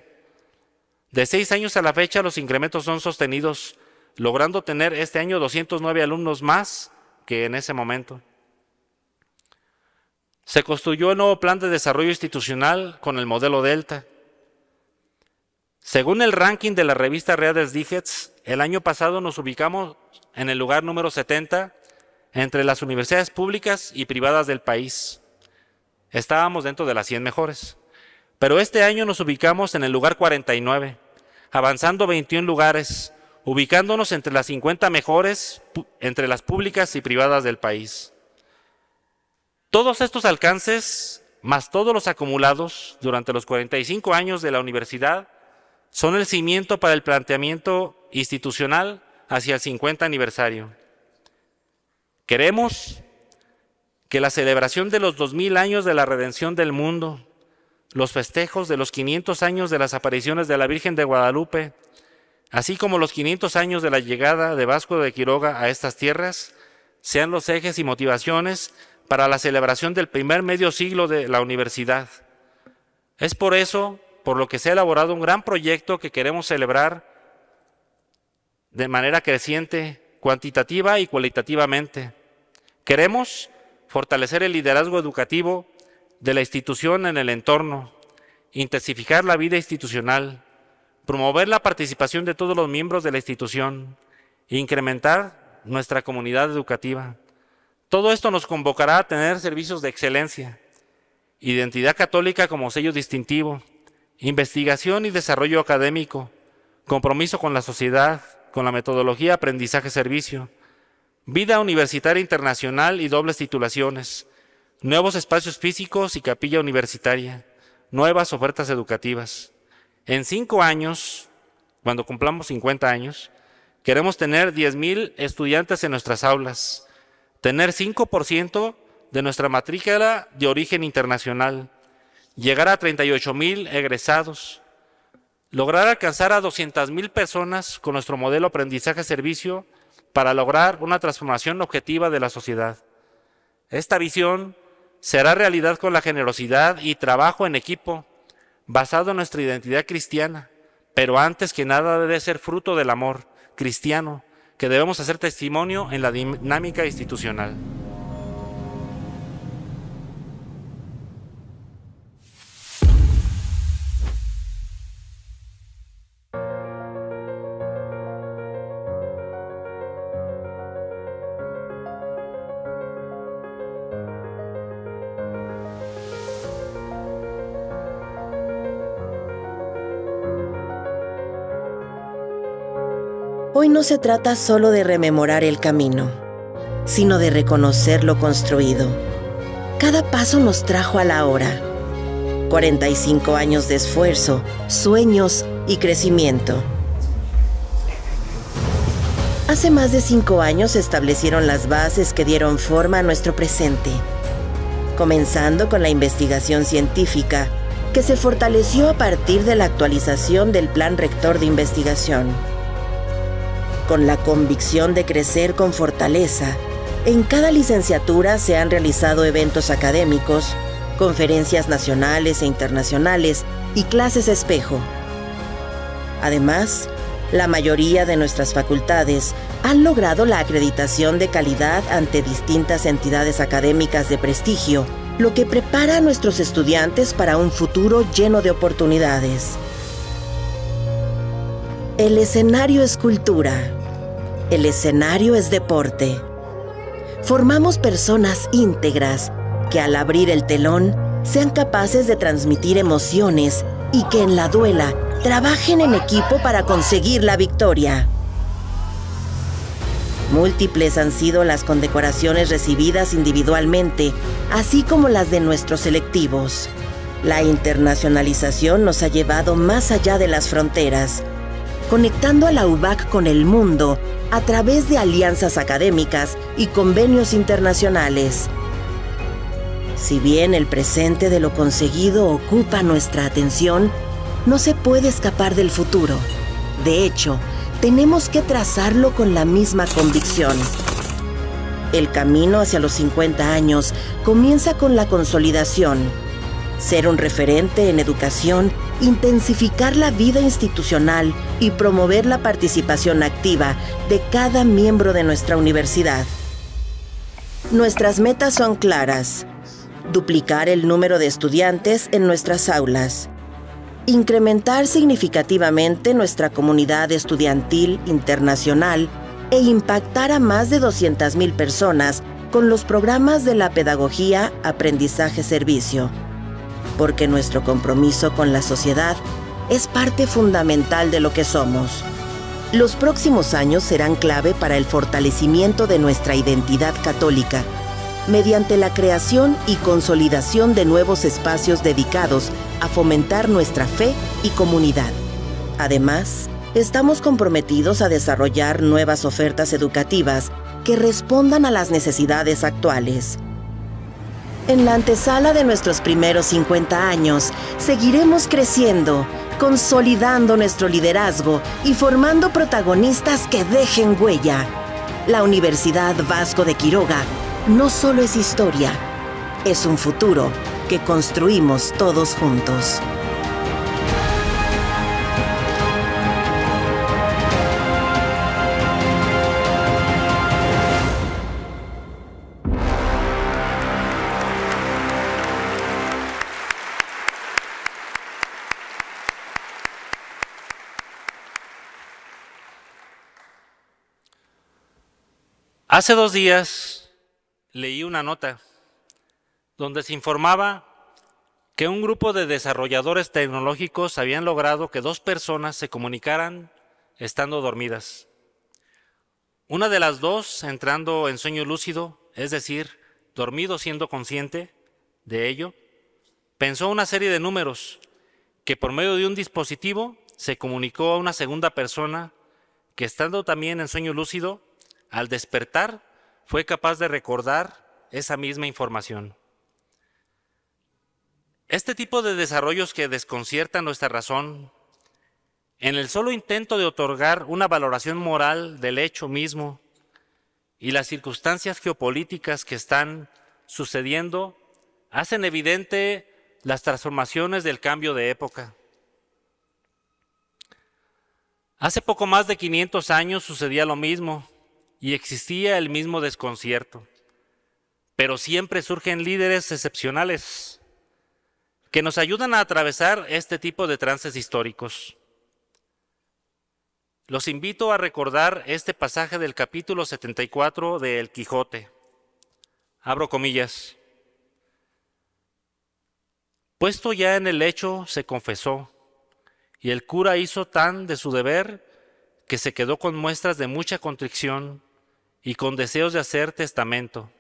Speaker 2: De seis años a la fecha los incrementos son sostenidos, logrando tener este año 209 alumnos más que en ese momento. Se construyó el nuevo plan de desarrollo institucional con el modelo Delta. Según el ranking de la revista Reales Digits, el año pasado nos ubicamos en el lugar número 70 entre las universidades públicas y privadas del país. Estábamos dentro de las 100 mejores. Pero este año nos ubicamos en el lugar 49, avanzando 21 lugares, ubicándonos entre las 50 mejores, entre las públicas y privadas del país. Todos estos alcances, más todos los acumulados durante los 45 años de la universidad, son el cimiento para el planteamiento institucional hacia el 50 aniversario. Queremos que la celebración de los 2000 años de la redención del mundo, los festejos de los 500 años de las apariciones de la Virgen de Guadalupe, así como los 500 años de la llegada de Vasco de Quiroga a estas tierras, sean los ejes y motivaciones para la celebración del primer medio siglo de la universidad. Es por eso por lo que se ha elaborado un gran proyecto que queremos celebrar de manera creciente, cuantitativa y cualitativamente. Queremos fortalecer el liderazgo educativo de la institución en el entorno, intensificar la vida institucional, promover la participación de todos los miembros de la institución, incrementar nuestra comunidad educativa. Todo esto nos convocará a tener servicios de excelencia, identidad católica como sello distintivo, investigación y desarrollo académico, compromiso con la sociedad, con la metodología aprendizaje-servicio, vida universitaria internacional y dobles titulaciones, nuevos espacios físicos y capilla universitaria, nuevas ofertas educativas. En cinco años, cuando cumplamos 50 años, queremos tener 10.000 estudiantes en nuestras aulas, tener 5% de nuestra matrícula de origen internacional, llegar a 38 mil egresados, lograr alcanzar a 200 mil personas con nuestro modelo aprendizaje-servicio para lograr una transformación objetiva de la sociedad. Esta visión será realidad con la generosidad y trabajo en equipo, basado en nuestra identidad cristiana, pero antes que nada debe ser fruto del amor cristiano que debemos hacer testimonio en la dinámica institucional.
Speaker 1: no se trata solo de rememorar el camino, sino de reconocer lo construido. Cada paso nos trajo a la hora. 45 años de esfuerzo, sueños y crecimiento. Hace más de cinco años se establecieron las bases que dieron forma a nuestro presente, comenzando con la investigación científica, que se fortaleció a partir de la actualización del Plan Rector de Investigación con la convicción de crecer con fortaleza. En cada licenciatura se han realizado eventos académicos, conferencias nacionales e internacionales y clases espejo. Además, la mayoría de nuestras facultades han logrado la acreditación de calidad ante distintas entidades académicas de prestigio, lo que prepara a nuestros estudiantes para un futuro lleno de oportunidades. El escenario es cultura. El escenario es deporte. Formamos personas íntegras que al abrir el telón sean capaces de transmitir emociones y que en la duela trabajen en equipo para conseguir la victoria. Múltiples han sido las condecoraciones recibidas individualmente, así como las de nuestros selectivos. La internacionalización nos ha llevado más allá de las fronteras conectando a la UBAC con el mundo a través de alianzas académicas y convenios internacionales. Si bien el presente de lo conseguido ocupa nuestra atención, no se puede escapar del futuro. De hecho, tenemos que trazarlo con la misma convicción. El camino hacia los 50 años comienza con la consolidación, ser un referente en educación, intensificar la vida institucional y promover la participación activa de cada miembro de nuestra universidad. Nuestras metas son claras. Duplicar el número de estudiantes en nuestras aulas. Incrementar significativamente nuestra comunidad estudiantil internacional e impactar a más de 200.000 personas con los programas de la pedagogía aprendizaje-servicio porque nuestro compromiso con la sociedad es parte fundamental de lo que somos. Los próximos años serán clave para el fortalecimiento de nuestra identidad católica, mediante la creación y consolidación de nuevos espacios dedicados a fomentar nuestra fe y comunidad. Además, estamos comprometidos a desarrollar nuevas ofertas educativas que respondan a las necesidades actuales en la antesala de nuestros primeros 50 años, seguiremos creciendo, consolidando nuestro liderazgo y formando protagonistas que dejen huella. La Universidad Vasco de Quiroga no solo es historia, es un futuro que construimos todos juntos.
Speaker 2: Hace dos días leí una nota donde se informaba que un grupo de desarrolladores tecnológicos habían logrado que dos personas se comunicaran estando dormidas. Una de las dos entrando en sueño lúcido, es decir, dormido siendo consciente de ello, pensó una serie de números que por medio de un dispositivo se comunicó a una segunda persona que estando también en sueño lúcido al despertar, fue capaz de recordar esa misma información. Este tipo de desarrollos que desconciertan nuestra razón, en el solo intento de otorgar una valoración moral del hecho mismo y las circunstancias geopolíticas que están sucediendo, hacen evidente las transformaciones del cambio de época. Hace poco más de 500 años sucedía lo mismo y existía el mismo desconcierto. Pero siempre surgen líderes excepcionales que nos ayudan a atravesar este tipo de trances históricos. Los invito a recordar este pasaje del capítulo 74 de El Quijote. Abro comillas. Puesto ya en el lecho, se confesó, y el cura hizo tan de su deber que se quedó con muestras de mucha contrición y con deseos de hacer testamento.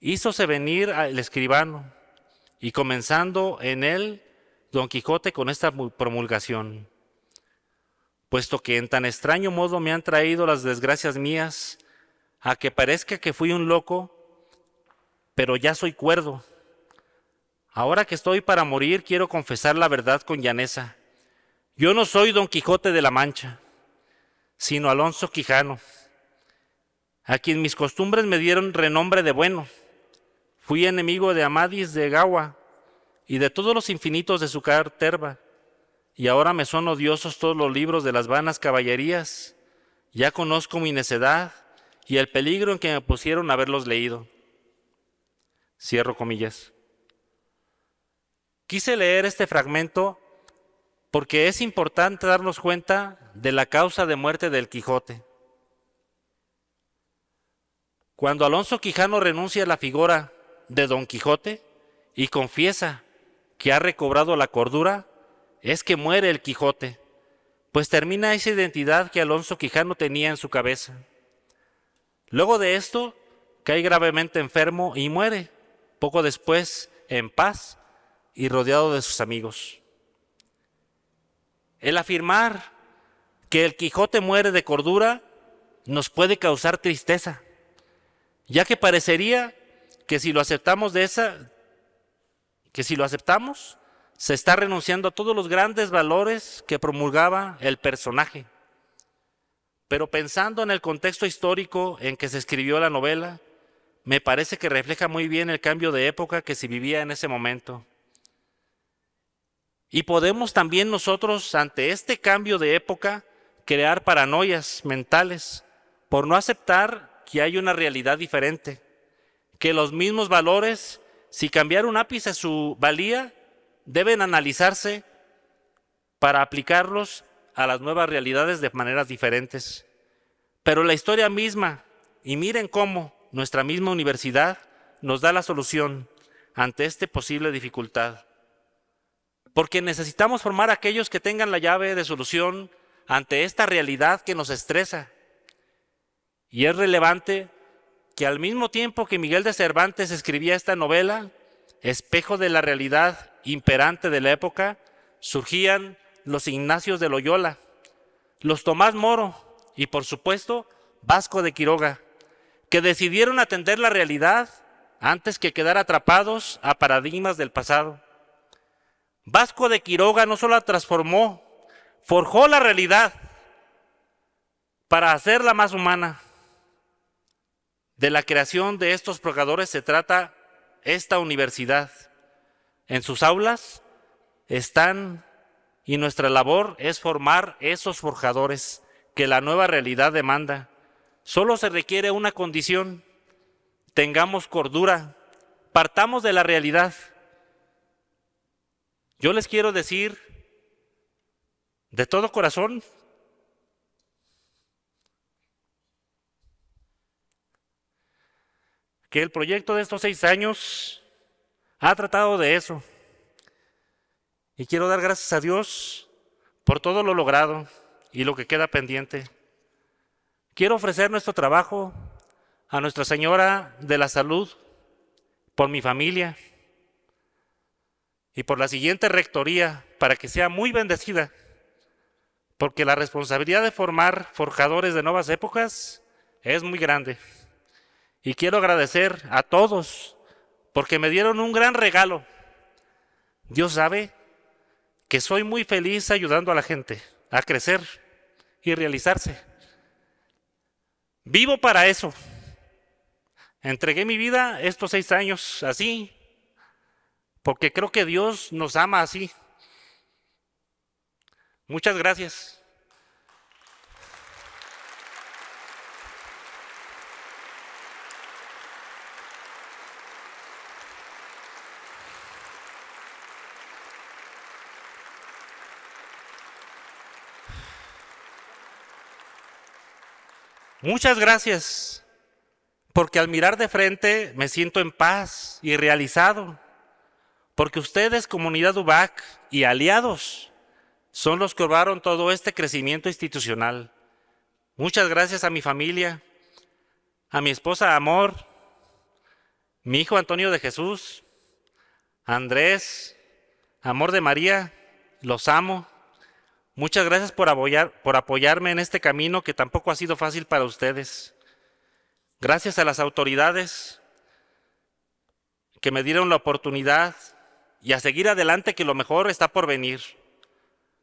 Speaker 2: Hízose venir al escribano y comenzando en él Don Quijote con esta promulgación. Puesto que en tan extraño modo me han traído las desgracias mías, a que parezca que fui un loco, pero ya soy cuerdo. Ahora que estoy para morir, quiero confesar la verdad con llaneza. Yo no soy Don Quijote de la Mancha, sino Alonso Quijano a quien mis costumbres me dieron renombre de bueno. Fui enemigo de Amadis de Gawa y de todos los infinitos de su carterba. y ahora me son odiosos todos los libros de las vanas caballerías. Ya conozco mi necedad y el peligro en que me pusieron haberlos leído. Cierro comillas. Quise leer este fragmento porque es importante darnos cuenta de la causa de muerte del Quijote. Cuando Alonso Quijano renuncia a la figura de Don Quijote y confiesa que ha recobrado la cordura, es que muere el Quijote, pues termina esa identidad que Alonso Quijano tenía en su cabeza. Luego de esto, cae gravemente enfermo y muere, poco después, en paz y rodeado de sus amigos. El afirmar que el Quijote muere de cordura nos puede causar tristeza, ya que parecería que si lo aceptamos de esa, que si lo aceptamos, se está renunciando a todos los grandes valores que promulgaba el personaje. Pero pensando en el contexto histórico en que se escribió la novela, me parece que refleja muy bien el cambio de época que se vivía en ese momento. Y podemos también nosotros, ante este cambio de época, crear paranoias mentales por no aceptar que hay una realidad diferente, que los mismos valores, si cambiar un ápice su valía, deben analizarse para aplicarlos a las nuevas realidades de maneras diferentes. Pero la historia misma, y miren cómo nuestra misma universidad nos da la solución ante esta posible dificultad. Porque necesitamos formar a aquellos que tengan la llave de solución ante esta realidad que nos estresa, y es relevante que al mismo tiempo que Miguel de Cervantes escribía esta novela, espejo de la realidad imperante de la época, surgían los Ignacios de Loyola, los Tomás Moro y por supuesto Vasco de Quiroga, que decidieron atender la realidad antes que quedar atrapados a paradigmas del pasado. Vasco de Quiroga no solo la transformó, forjó la realidad para hacerla más humana de la creación de estos procuradores se trata esta universidad. En sus aulas están y nuestra labor es formar esos forjadores que la nueva realidad demanda. Solo se requiere una condición, tengamos cordura, partamos de la realidad. Yo les quiero decir de todo corazón que el proyecto de estos seis años ha tratado de eso. Y quiero dar gracias a Dios por todo lo logrado y lo que queda pendiente. Quiero ofrecer nuestro trabajo a Nuestra Señora de la Salud, por mi familia y por la siguiente rectoría, para que sea muy bendecida, porque la responsabilidad de formar forjadores de nuevas épocas es muy grande. Y quiero agradecer a todos porque me dieron un gran regalo. Dios sabe que soy muy feliz ayudando a la gente a crecer y realizarse. Vivo para eso. Entregué mi vida estos seis años así, porque creo que Dios nos ama así. Muchas gracias. Muchas gracias, porque al mirar de frente me siento en paz y realizado, porque ustedes, comunidad UBAC y aliados, son los que obraron todo este crecimiento institucional. Muchas gracias a mi familia, a mi esposa Amor, mi hijo Antonio de Jesús, Andrés, Amor de María, los amo. Muchas gracias por, apoyar, por apoyarme en este camino que tampoco ha sido fácil para ustedes. Gracias a las autoridades que me dieron la oportunidad y a seguir adelante que lo mejor está por venir.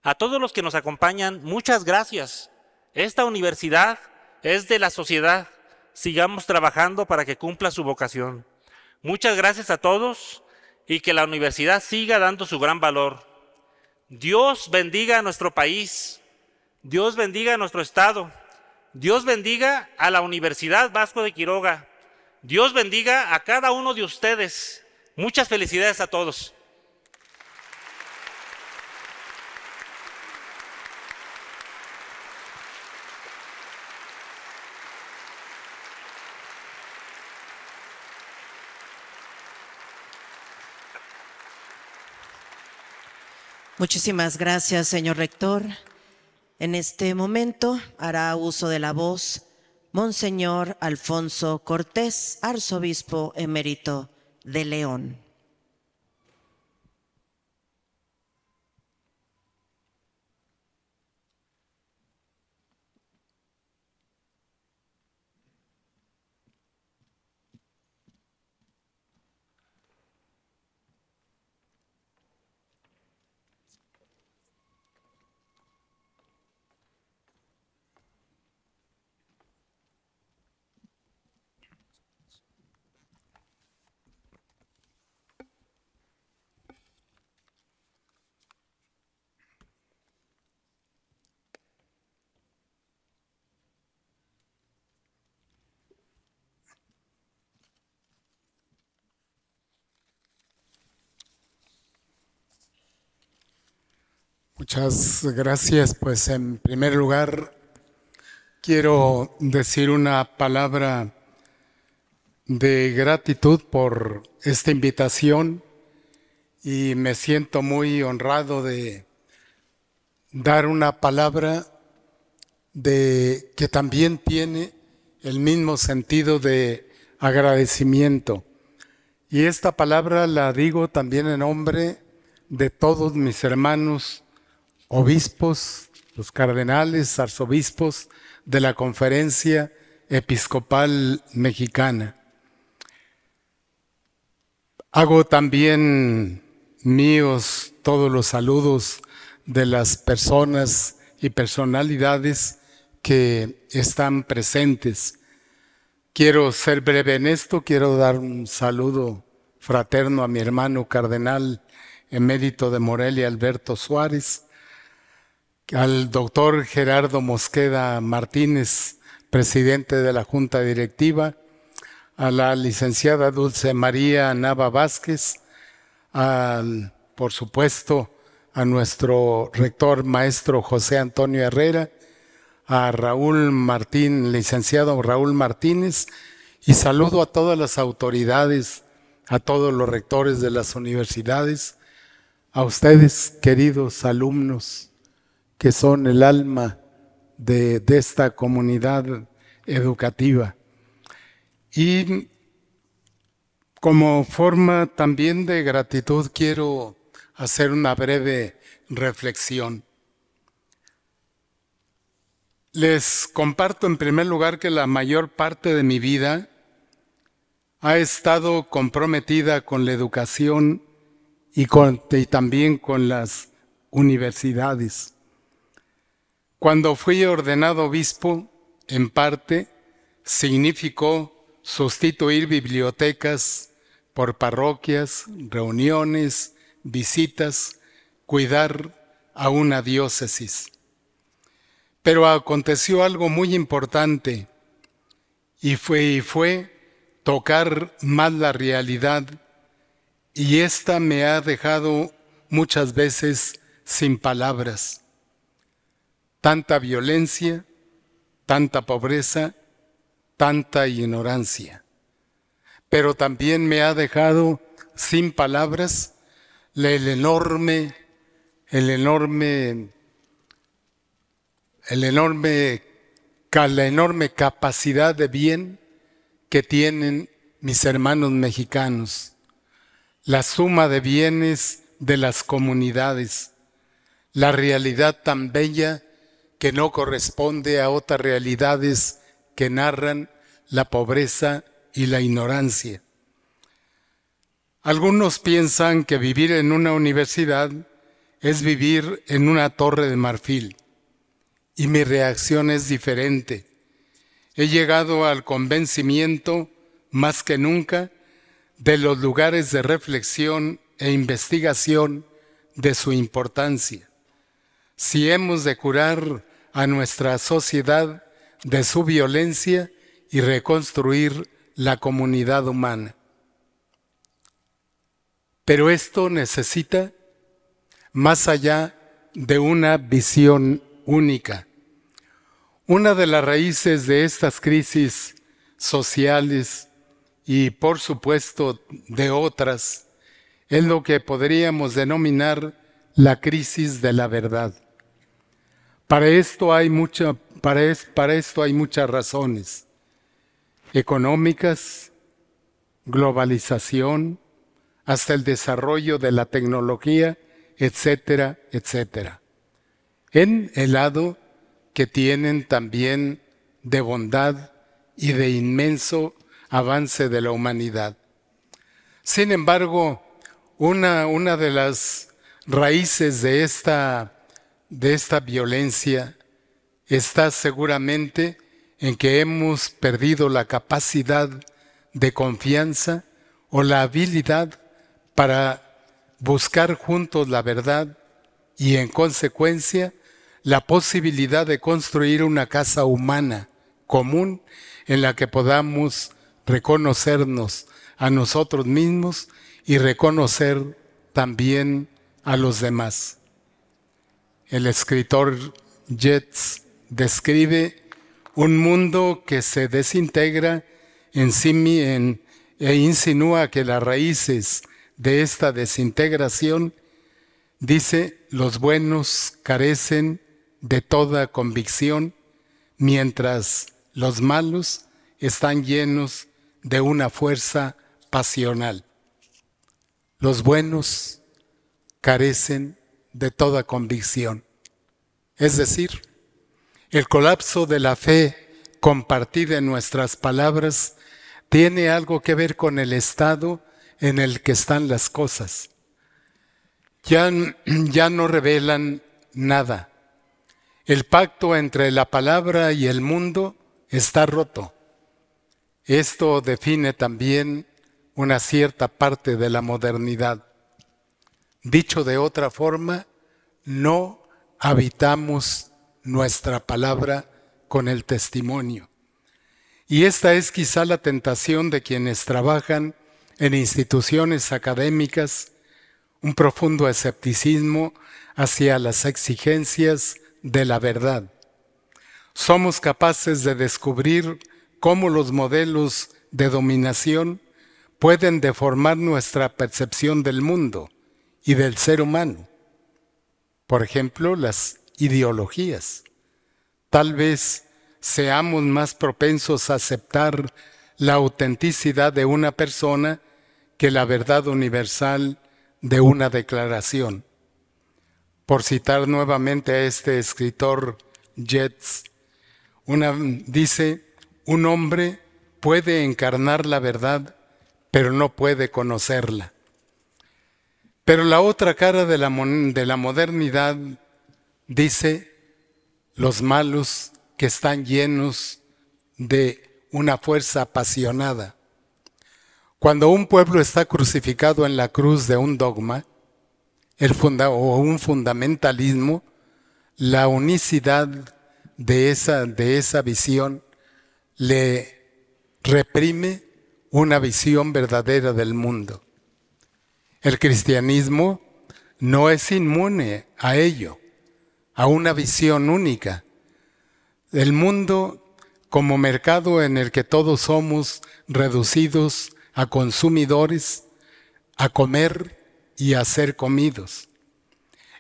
Speaker 2: A todos los que nos acompañan, muchas gracias. Esta universidad es de la sociedad. Sigamos trabajando para que cumpla su vocación. Muchas gracias a todos y que la universidad siga dando su gran valor. Dios bendiga a nuestro país, Dios bendiga a nuestro estado, Dios bendiga a la Universidad Vasco de Quiroga, Dios bendiga a cada uno de ustedes. Muchas felicidades a todos.
Speaker 1: Muchísimas gracias, señor rector. En este momento hará uso de la voz Monseñor Alfonso Cortés, arzobispo emérito de León.
Speaker 3: Muchas gracias. Pues en primer lugar, quiero decir una palabra de gratitud por esta invitación y me siento muy honrado de dar una palabra de que también tiene el mismo sentido de agradecimiento. Y esta palabra la digo también en nombre de todos mis hermanos obispos, los cardenales, arzobispos de la conferencia episcopal mexicana. Hago también míos todos los saludos de las personas y personalidades que están presentes. Quiero ser breve en esto, quiero dar un saludo fraterno a mi hermano cardenal emérito de Morelia, Alberto Suárez, al doctor Gerardo Mosqueda Martínez, presidente de la Junta Directiva, a la licenciada Dulce María Nava Vázquez, al, por supuesto, a nuestro rector maestro José Antonio Herrera, a Raúl Martín, licenciado Raúl Martínez, y saludo a todas las autoridades, a todos los rectores de las universidades, a ustedes, queridos alumnos que son el alma de, esta comunidad educativa. Y como forma también de gratitud quiero hacer una breve reflexión. Les comparto en primer lugar que la mayor parte de mi vida ha estado comprometida con la educación y también con las universidades. Cuando fui ordenado obispo, en parte, significó sustituir bibliotecas por parroquias, reuniones, visitas, cuidar a una diócesis. Pero aconteció algo muy importante y fue, y fue tocar más la realidad y esta me ha dejado muchas veces sin palabras tanta violencia, tanta pobreza, tanta ignorancia. Pero también me ha dejado sin palabras el enorme, el enorme, el enorme, la enorme capacidad de bien que tienen mis hermanos mexicanos, la suma de bienes de las comunidades, la realidad tan bella que no corresponde a otras realidades que narran la pobreza y la ignorancia. Algunos piensan que vivir en una universidad es vivir en una torre de marfil. Y mi reacción es diferente. He llegado al convencimiento, más que nunca, de los lugares de reflexión e investigación de su importancia. Si hemos de curar a nuestra sociedad de su violencia y reconstruir la comunidad humana. Pero esto necesita, más allá de una visión única, una de las raíces de estas crisis sociales y por supuesto de otras es lo que podríamos denominar la crisis de la verdad. Para esto hay, mucha, esto hay muchas razones económicas, globalización, hasta el desarrollo de la tecnología, etcétera, etcétera. En el lado que tienen también de bondad y de inmenso avance de la humanidad. Sin embargo, una, una de las raíces de esta de esta violencia está seguramente en que hemos perdido la capacidad de confianza o la habilidad para buscar juntos la verdad y en consecuencia la posibilidad de construir una casa humana común en la que podamos reconocernos a nosotros mismos y reconocer también a los demás. El escritor Jets describe un mundo que se desintegra en sí mismo e insinúa que las raíces de esta desintegración, dice, los buenos carecen de toda convicción, mientras los malos están llenos de una fuerza pasional. Los buenos carecen de toda convicción. Es decir, el colapso de la fe compartida en nuestras palabras tiene algo que ver con el estado en el que están las cosas. Ya, ya no revelan nada. El pacto entre la palabra y el mundo está roto. Esto define también una cierta parte de la modernidad. Dicho de otra forma, no habitamos nuestra palabra con el testimonio. Y esta es quizá la tentación de quienes trabajan en instituciones académicas, un profundo escepticismo hacia las exigencias de la verdad. Somos capaces de descubrir cómo los modelos de dominación pueden deformar nuestra percepción del mundo y del ser humano. Por ejemplo, las ideologías. Tal vez seamos más propensos a aceptar la autenticidad de una persona que la verdad universal de una declaración. Por citar nuevamente a este escritor Jets, dice, un hombre puede encarnar la verdad, pero no puede conocerla. Pero la otra cara de la, modernidad dice los malos que están llenos de una fuerza apasionada. Cuando un pueblo está crucificado en la cruz de un dogma el o un fundamentalismo, la unicidad de esa visión le reprime una visión verdadera del mundo. El cristianismo no es inmune a ello, a una visión única. El mundo como mercado en el que todos somos reducidos a consumidores, a comer y a ser comidos.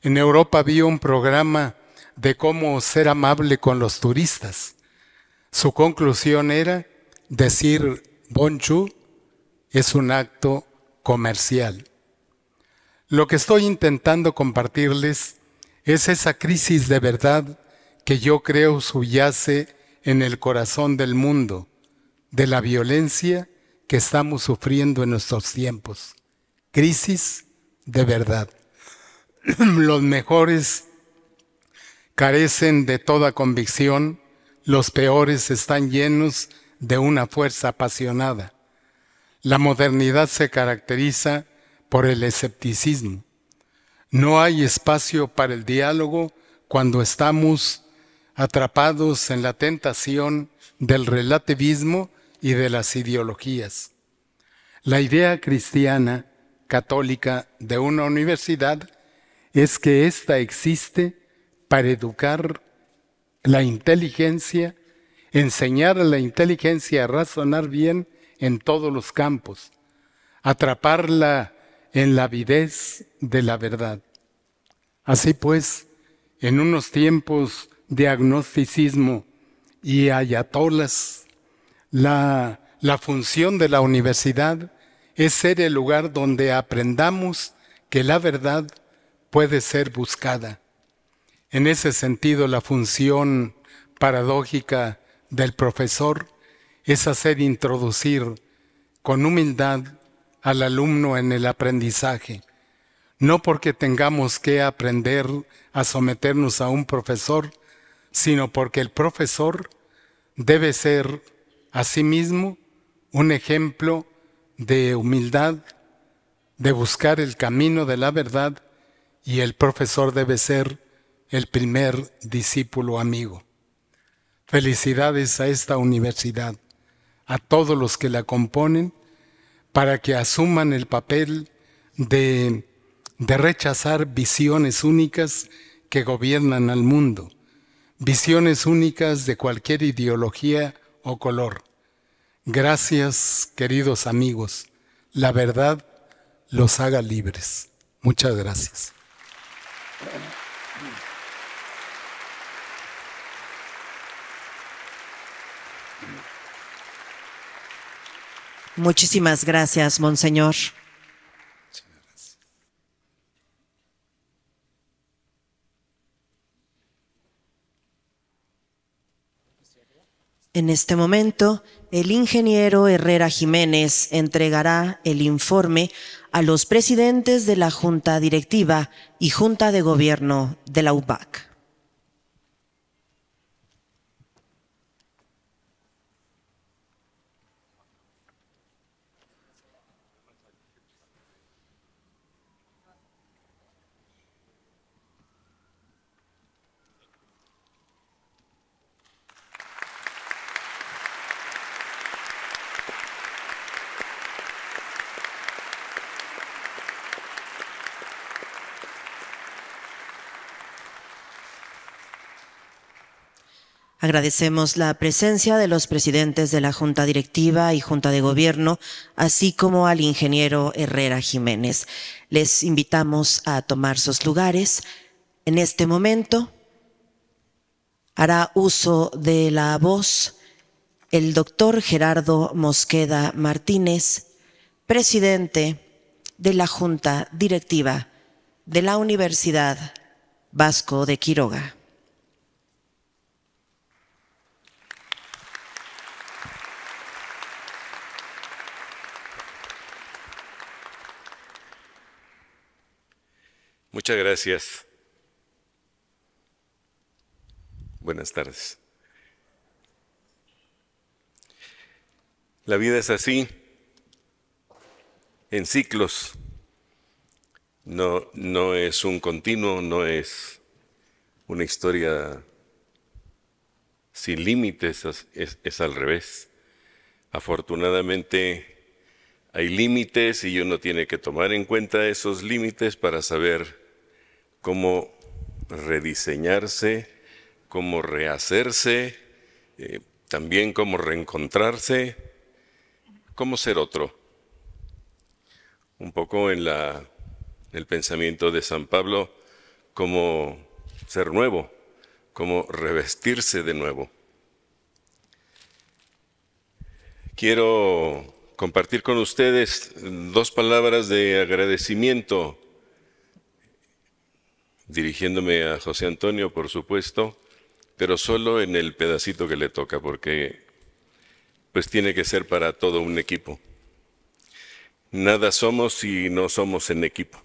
Speaker 3: En Europa vi un programa de cómo ser amable con los turistas. Su conclusión era decir bonjour es un acto comercial. Lo que estoy intentando compartirles es esa crisis de verdad que yo creo subyace en el corazón del mundo, de la violencia que estamos sufriendo en nuestros tiempos. Crisis de verdad. *clears throat* Los mejores carecen de toda convicción, los peores están llenos de una fuerza apasionada. La modernidad se caracteriza por el escepticismo. No hay espacio para el diálogo cuando estamos atrapados en la tentación del relativismo y de las ideologías. La idea cristiana católica de una universidad es que ésta existe para educar la inteligencia, enseñar a la inteligencia a razonar bien en todos los campos, atraparla en la avidez de la verdad. Así pues, en unos tiempos de agnosticismo y ayatolas, la, la función de la universidad es ser el lugar donde aprendamos que la verdad puede ser buscada. En ese sentido, la función paradójica del profesor es hacer introducir con humildad al alumno en el aprendizaje. No porque tengamos que aprender a someternos a un profesor, sino porque el profesor debe ser a sí mismo un ejemplo de humildad, de buscar el camino de la verdad y el profesor debe ser el primer discípulo amigo. Felicidades a esta universidad, a todos los que la componen para que asuman el papel de, de rechazar visiones únicas que gobiernan al mundo, visiones únicas de cualquier ideología o color. Gracias, queridos amigos. La verdad los haga libres. Muchas gracias.
Speaker 1: Muchísimas gracias, Monseñor. En este momento, el ingeniero Herrera Jiménez entregará el informe a los presidentes de la Junta Directiva y Junta de Gobierno de la UPAC. Agradecemos la presencia de los presidentes de la Junta Directiva y Junta de Gobierno, así como al ingeniero Herrera Jiménez. Les invitamos a tomar sus lugares. En este momento hará uso de la voz el doctor Gerardo Mosqueda Martínez, presidente de la Junta Directiva de la Universidad Vasco de Quiroga.
Speaker 4: Muchas gracias. Buenas tardes. La vida es así, en ciclos. No, no es un continuo, no es una historia sin límites, es, es al revés. Afortunadamente hay límites y uno tiene que tomar en cuenta esos límites para saber cómo rediseñarse, cómo rehacerse, eh, también cómo reencontrarse, cómo ser otro. Un poco en el pensamiento de San Pablo, cómo ser nuevo, cómo revestirse de nuevo. Quiero compartir con ustedes dos palabras de agradecimiento dirigiéndome a José Antonio, por supuesto, pero solo en el pedacito que le toca, porque pues tiene que ser para todo un equipo. Nada somos si no somos en equipo.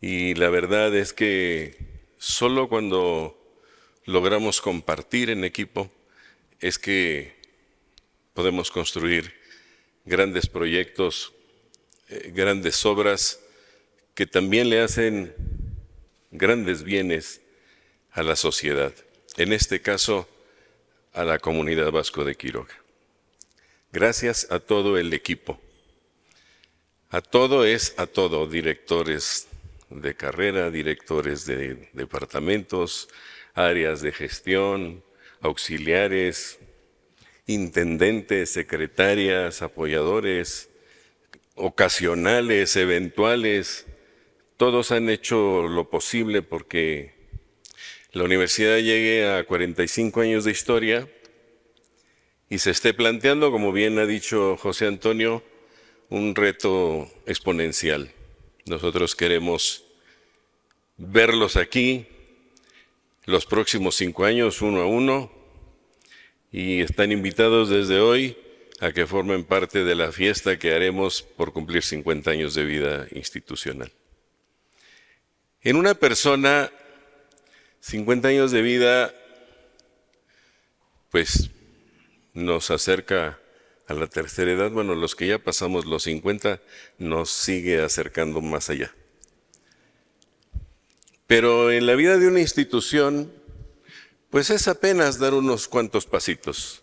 Speaker 4: Y la verdad es que solo cuando logramos compartir en equipo es que podemos construir grandes proyectos, eh, grandes obras que también le hacen grandes bienes a la sociedad, en este caso a la comunidad vasco de Quiroga. Gracias a todo el equipo. A todo es a todo, directores de carrera, directores de departamentos, áreas de gestión, auxiliares, intendentes, secretarias, apoyadores, ocasionales, eventuales, todos han hecho lo posible porque la universidad llegue a 45 años de historia y se esté planteando, como bien ha dicho José Antonio, un reto exponencial. Nosotros queremos verlos aquí los próximos cinco años, uno a uno, y están invitados desde hoy a que formen parte de la fiesta que haremos por cumplir 50 años de vida institucional. En una persona, 50 años de vida, pues nos acerca a la tercera edad. Bueno, los que ya pasamos los 50 nos sigue acercando más allá. Pero en la vida de una institución, pues es apenas dar unos cuantos pasitos.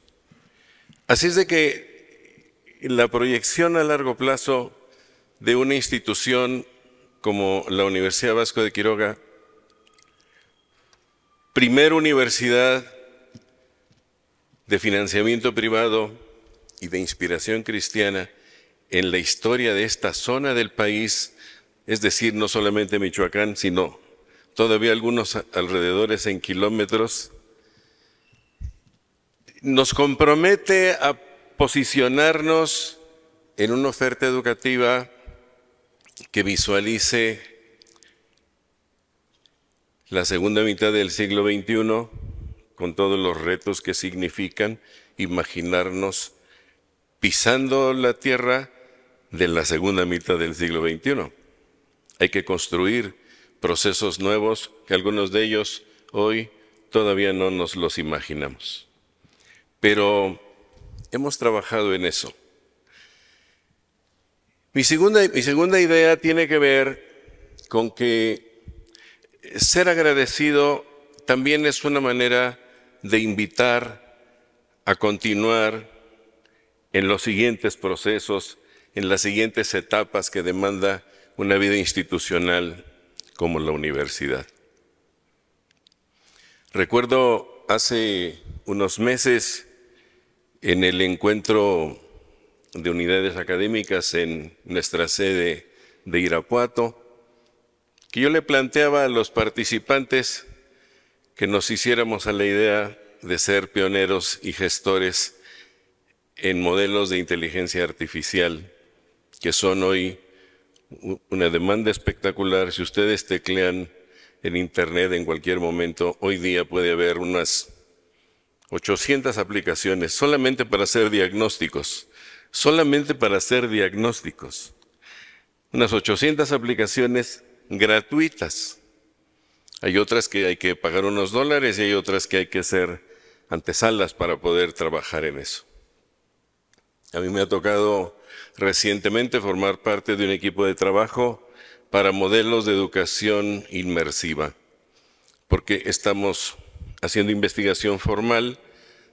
Speaker 4: Así es de que la proyección a largo plazo de una institución como la Universidad Vasco de Quiroga, primera universidad de financiamiento privado y de inspiración cristiana en la historia de esta zona del país, es decir, no solamente Michoacán, sino todavía algunos alrededores en kilómetros, nos compromete a posicionarnos en una oferta educativa que visualice la segunda mitad del siglo XXI con todos los retos que significan imaginarnos pisando la tierra de la segunda mitad del siglo XXI. Hay que construir procesos nuevos que algunos de ellos hoy todavía no nos los imaginamos. Pero hemos trabajado en eso. Mi segunda, mi segunda idea tiene que ver con que ser agradecido también es una manera de invitar a continuar en los siguientes procesos, en las siguientes etapas que demanda una vida institucional como la universidad. Recuerdo hace unos meses en el encuentro de unidades académicas en nuestra sede de Irapuato, que yo le planteaba a los participantes que nos hiciéramos a la idea de ser pioneros y gestores en modelos de inteligencia artificial, que son hoy una demanda espectacular. Si ustedes teclean en Internet en cualquier momento, hoy día puede haber unas 800 aplicaciones solamente para hacer diagnósticos solamente para hacer diagnósticos. Unas 800 aplicaciones gratuitas. Hay otras que hay que pagar unos dólares y hay otras que hay que hacer antesalas para poder trabajar en eso. A mí me ha tocado recientemente formar parte de un equipo de trabajo para modelos de educación inmersiva, porque estamos haciendo investigación formal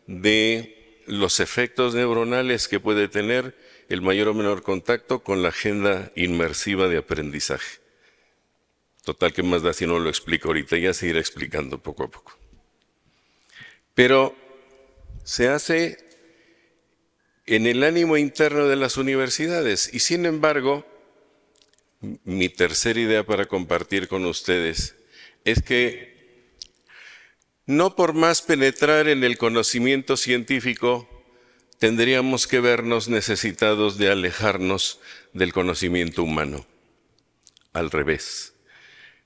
Speaker 4: de los efectos neuronales que puede tener el mayor o menor contacto con la agenda inmersiva de aprendizaje. Total, que más da si no lo explico ahorita? Ya se irá explicando poco a poco. Pero se hace en el ánimo interno de las universidades y sin embargo, mi tercera idea para compartir con ustedes es que no por más penetrar en el conocimiento científico, tendríamos que vernos necesitados de alejarnos del conocimiento humano. Al revés,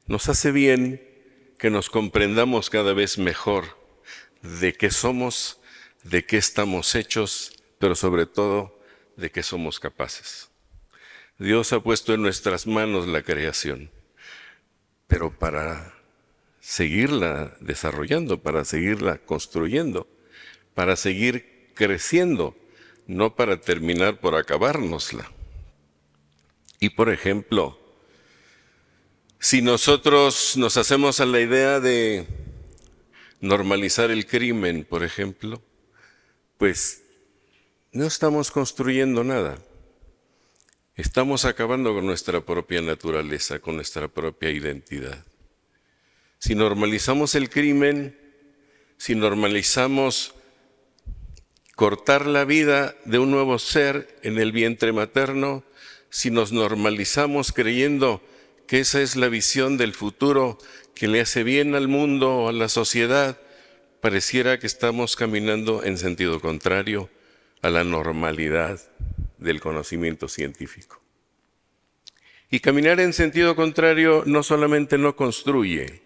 Speaker 4: nos hace bien que nos comprendamos cada vez mejor de qué somos, de qué estamos hechos, pero sobre todo de qué somos capaces. Dios ha puesto en nuestras manos la creación, pero para seguirla desarrollando, para seguirla construyendo, para seguir creciendo, no para terminar por acabárnosla. Y por ejemplo, si nosotros nos hacemos a la idea de normalizar el crimen, por ejemplo, pues no estamos construyendo nada. Estamos acabando con nuestra propia naturaleza, con nuestra propia identidad si normalizamos el crimen, si normalizamos cortar la vida de un nuevo ser en el vientre materno, si nos normalizamos creyendo que esa es la visión del futuro que le hace bien al mundo o a la sociedad, pareciera que estamos caminando en sentido contrario a la normalidad del conocimiento científico. Y caminar en sentido contrario no solamente no construye,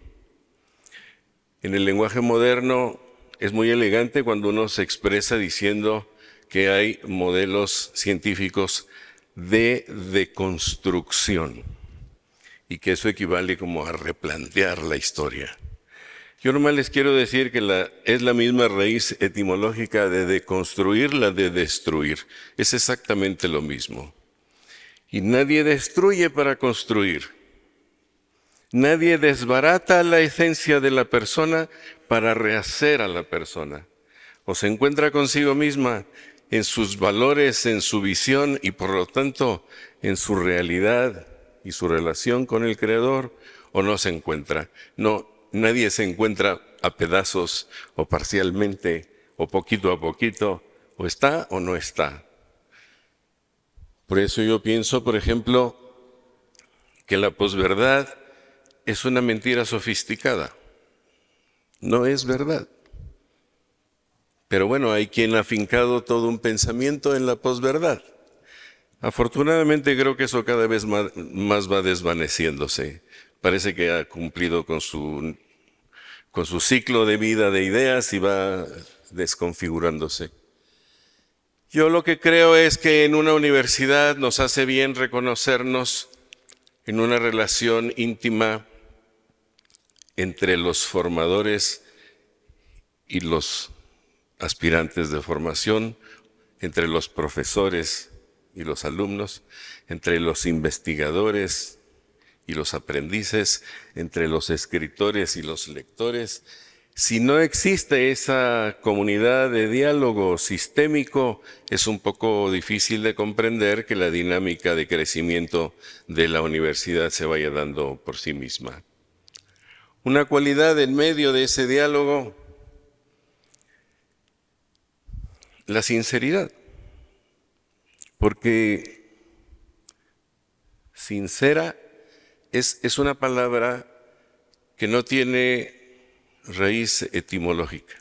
Speaker 4: en el lenguaje moderno es muy elegante cuando uno se expresa diciendo que hay modelos científicos de deconstrucción y que eso equivale como a replantear la historia. Yo nomás les quiero decir que la, es la misma raíz etimológica de deconstruir la de destruir. Es exactamente lo mismo. Y nadie destruye para construir. Nadie desbarata la esencia de la persona para rehacer a la persona. O se encuentra consigo misma en sus valores, en su visión y por lo tanto en su realidad y su relación con el Creador, o no se encuentra. No, nadie se encuentra a pedazos o parcialmente o poquito a poquito, o está o no está. Por eso yo pienso, por ejemplo, que la posverdad es una mentira sofisticada. No es verdad. Pero bueno, hay quien ha fincado todo un pensamiento en la posverdad. Afortunadamente creo que eso cada vez más va desvaneciéndose. Parece que ha cumplido con su, con su ciclo de vida de ideas y va desconfigurándose. Yo lo que creo es que en una universidad nos hace bien reconocernos en una relación íntima entre los formadores y los aspirantes de formación, entre los profesores y los alumnos, entre los investigadores y los aprendices, entre los escritores y los lectores. Si no existe esa comunidad de diálogo sistémico, es un poco difícil de comprender que la dinámica de crecimiento de la universidad se vaya dando por sí misma. Una cualidad en medio de ese diálogo, la sinceridad. Porque sincera es, es una palabra que no tiene raíz etimológica.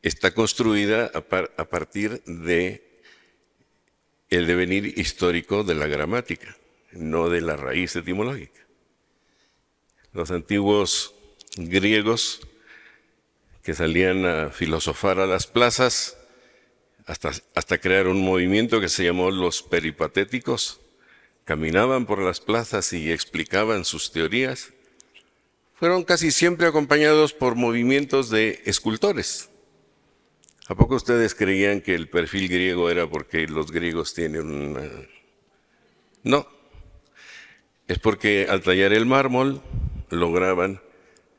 Speaker 4: Está construida a, a, partir de el devenir histórico de la gramática, no de la raíz etimológica los antiguos griegos que salían a filosofar a las plazas hasta, hasta crear un movimiento que se llamó los peripatéticos. Caminaban por las plazas y explicaban sus teorías. Fueron casi siempre acompañados por movimientos de escultores. ¿A poco ustedes creían que el perfil griego era porque los griegos tienen un No, es porque al tallar el mármol lograban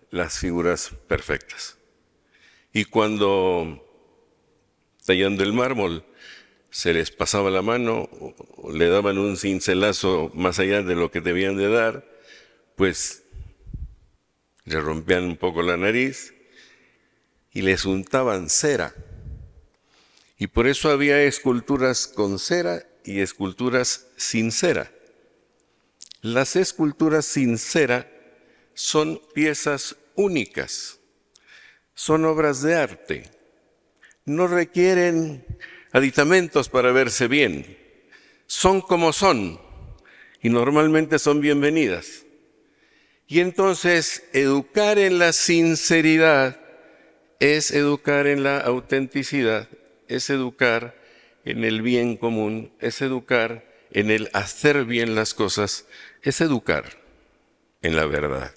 Speaker 4: las figuras perfectas. Y cuando tallando el mármol se les pasaba la mano, o le daban un cincelazo más allá de lo que debían de dar, pues le rompían un poco la nariz y les untaban cera. Y por eso había esculturas con cera y esculturas sin cera. Las esculturas sin cera son piezas únicas, son obras de arte, no requieren aditamentos para verse bien, son como son y normalmente son bienvenidas. Y entonces educar en la sinceridad es educar en la autenticidad, es educar en el bien común, es educar en el hacer bien las cosas, es educar en la verdad.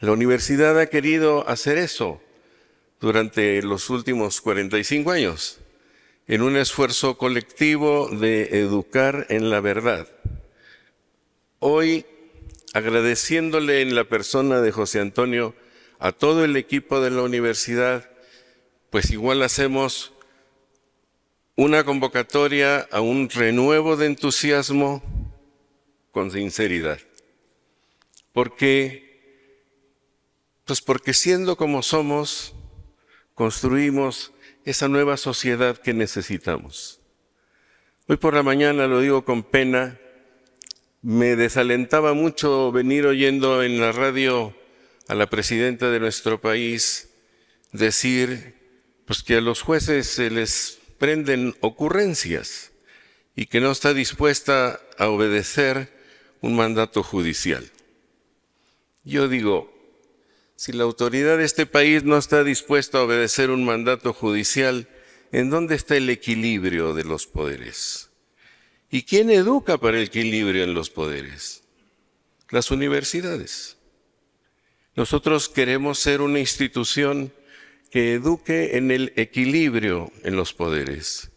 Speaker 4: La universidad ha querido hacer eso durante los últimos 45 años, en un esfuerzo colectivo de educar en la verdad. Hoy, agradeciéndole en la persona de José Antonio a todo el equipo de la universidad, pues igual hacemos una convocatoria a un renuevo de entusiasmo con sinceridad. Porque pues porque siendo como somos, construimos esa nueva sociedad que necesitamos. Hoy por la mañana, lo digo con pena, me desalentaba mucho venir oyendo en la radio a la presidenta de nuestro país decir pues que a los jueces se les prenden ocurrencias y que no está dispuesta a obedecer un mandato judicial. Yo digo, si la autoridad de este país no está dispuesta a obedecer un mandato judicial, ¿en dónde está el equilibrio de los poderes? ¿Y quién educa para el equilibrio en los poderes? Las universidades. Nosotros queremos ser una institución que eduque en el equilibrio en los poderes,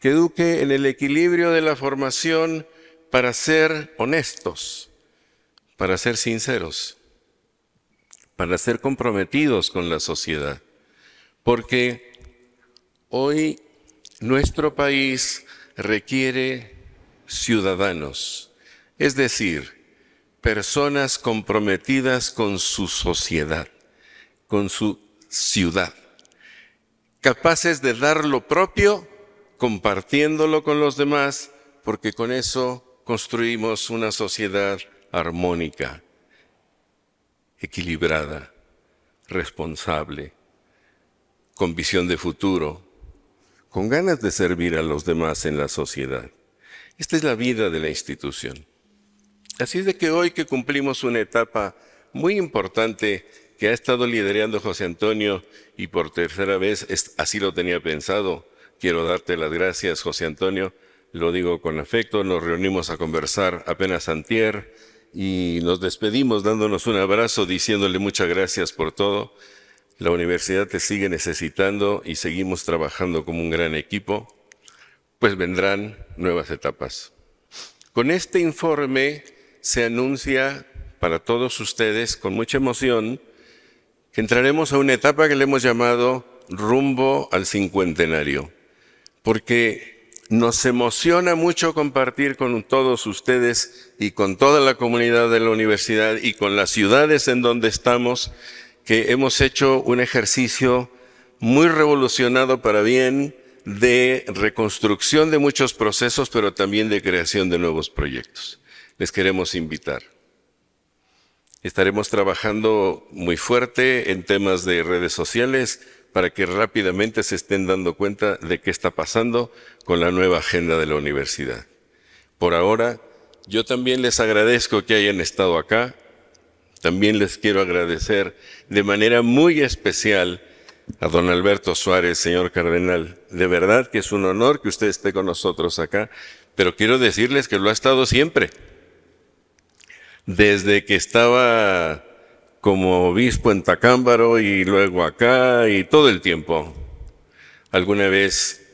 Speaker 4: que eduque en el equilibrio de la formación para ser honestos, para ser sinceros, para ser comprometidos con la sociedad. Porque hoy nuestro país requiere ciudadanos, es decir, personas comprometidas con su sociedad, con su ciudad, capaces de dar lo propio compartiéndolo con los demás, porque con eso construimos una sociedad armónica equilibrada, responsable, con visión de futuro, con ganas de servir a los demás en la sociedad. Esta es la vida de la institución. Así es de que hoy que cumplimos una etapa muy importante que ha estado liderando José Antonio y por tercera vez así lo tenía pensado, quiero darte las gracias José Antonio, lo digo con afecto, nos reunimos a conversar apenas antier, y nos despedimos dándonos un abrazo, diciéndole muchas gracias por todo. La universidad te sigue necesitando y seguimos trabajando como un gran equipo, pues vendrán nuevas etapas. Con este informe se anuncia para todos ustedes con mucha emoción que entraremos a una etapa que le hemos llamado rumbo al cincuentenario, porque nos emociona mucho compartir con todos ustedes y con toda la comunidad de la universidad y con las ciudades en donde estamos que hemos hecho un ejercicio muy revolucionado para bien de reconstrucción de muchos procesos, pero también de creación de nuevos proyectos. Les queremos invitar. Estaremos trabajando muy fuerte en temas de redes sociales, para que rápidamente se estén dando cuenta de qué está pasando con la nueva agenda de la universidad. Por ahora, yo también les agradezco que hayan estado acá. También les quiero agradecer de manera muy especial a don Alberto Suárez, señor cardenal. De verdad que es un honor que usted esté con nosotros acá, pero quiero decirles que lo ha estado siempre. Desde que estaba como obispo en Tacámbaro y luego acá y todo el tiempo. Alguna vez,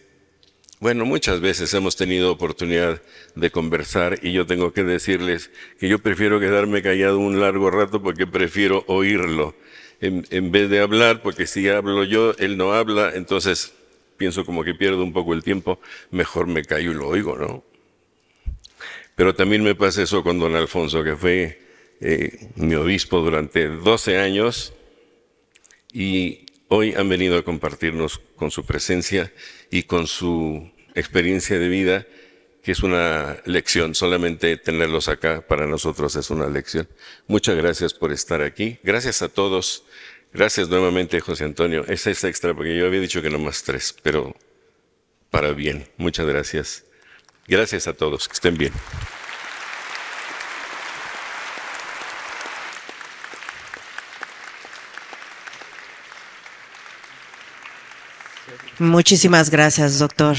Speaker 4: bueno, muchas veces hemos tenido oportunidad de conversar y yo tengo que decirles que yo prefiero quedarme callado un largo rato porque prefiero oírlo en, vez de hablar, porque si hablo yo, él no habla, entonces pienso como que pierdo un poco el tiempo, mejor me callo y lo oigo, ¿no? Pero también me pasa eso con don Alfonso, que fue eh, mi obispo durante 12 años y hoy han venido a compartirnos con su presencia y con su experiencia de vida, que es una lección. Solamente tenerlos acá para nosotros es una lección. Muchas gracias por estar aquí. Gracias a todos. Gracias nuevamente, José Antonio. Esa es extra, porque yo había dicho que no más tres, pero para bien. Muchas gracias. Gracias a todos. Que estén bien.
Speaker 1: Muchísimas gracias, doctor.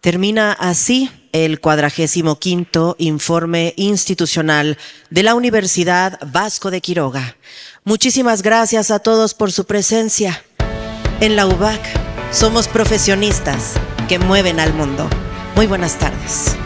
Speaker 1: Termina así el cuadragésimo quinto informe institucional de la Universidad Vasco de Quiroga. Muchísimas gracias a todos por su presencia. En la UBAC somos profesionistas que mueven al mundo. Muy buenas tardes.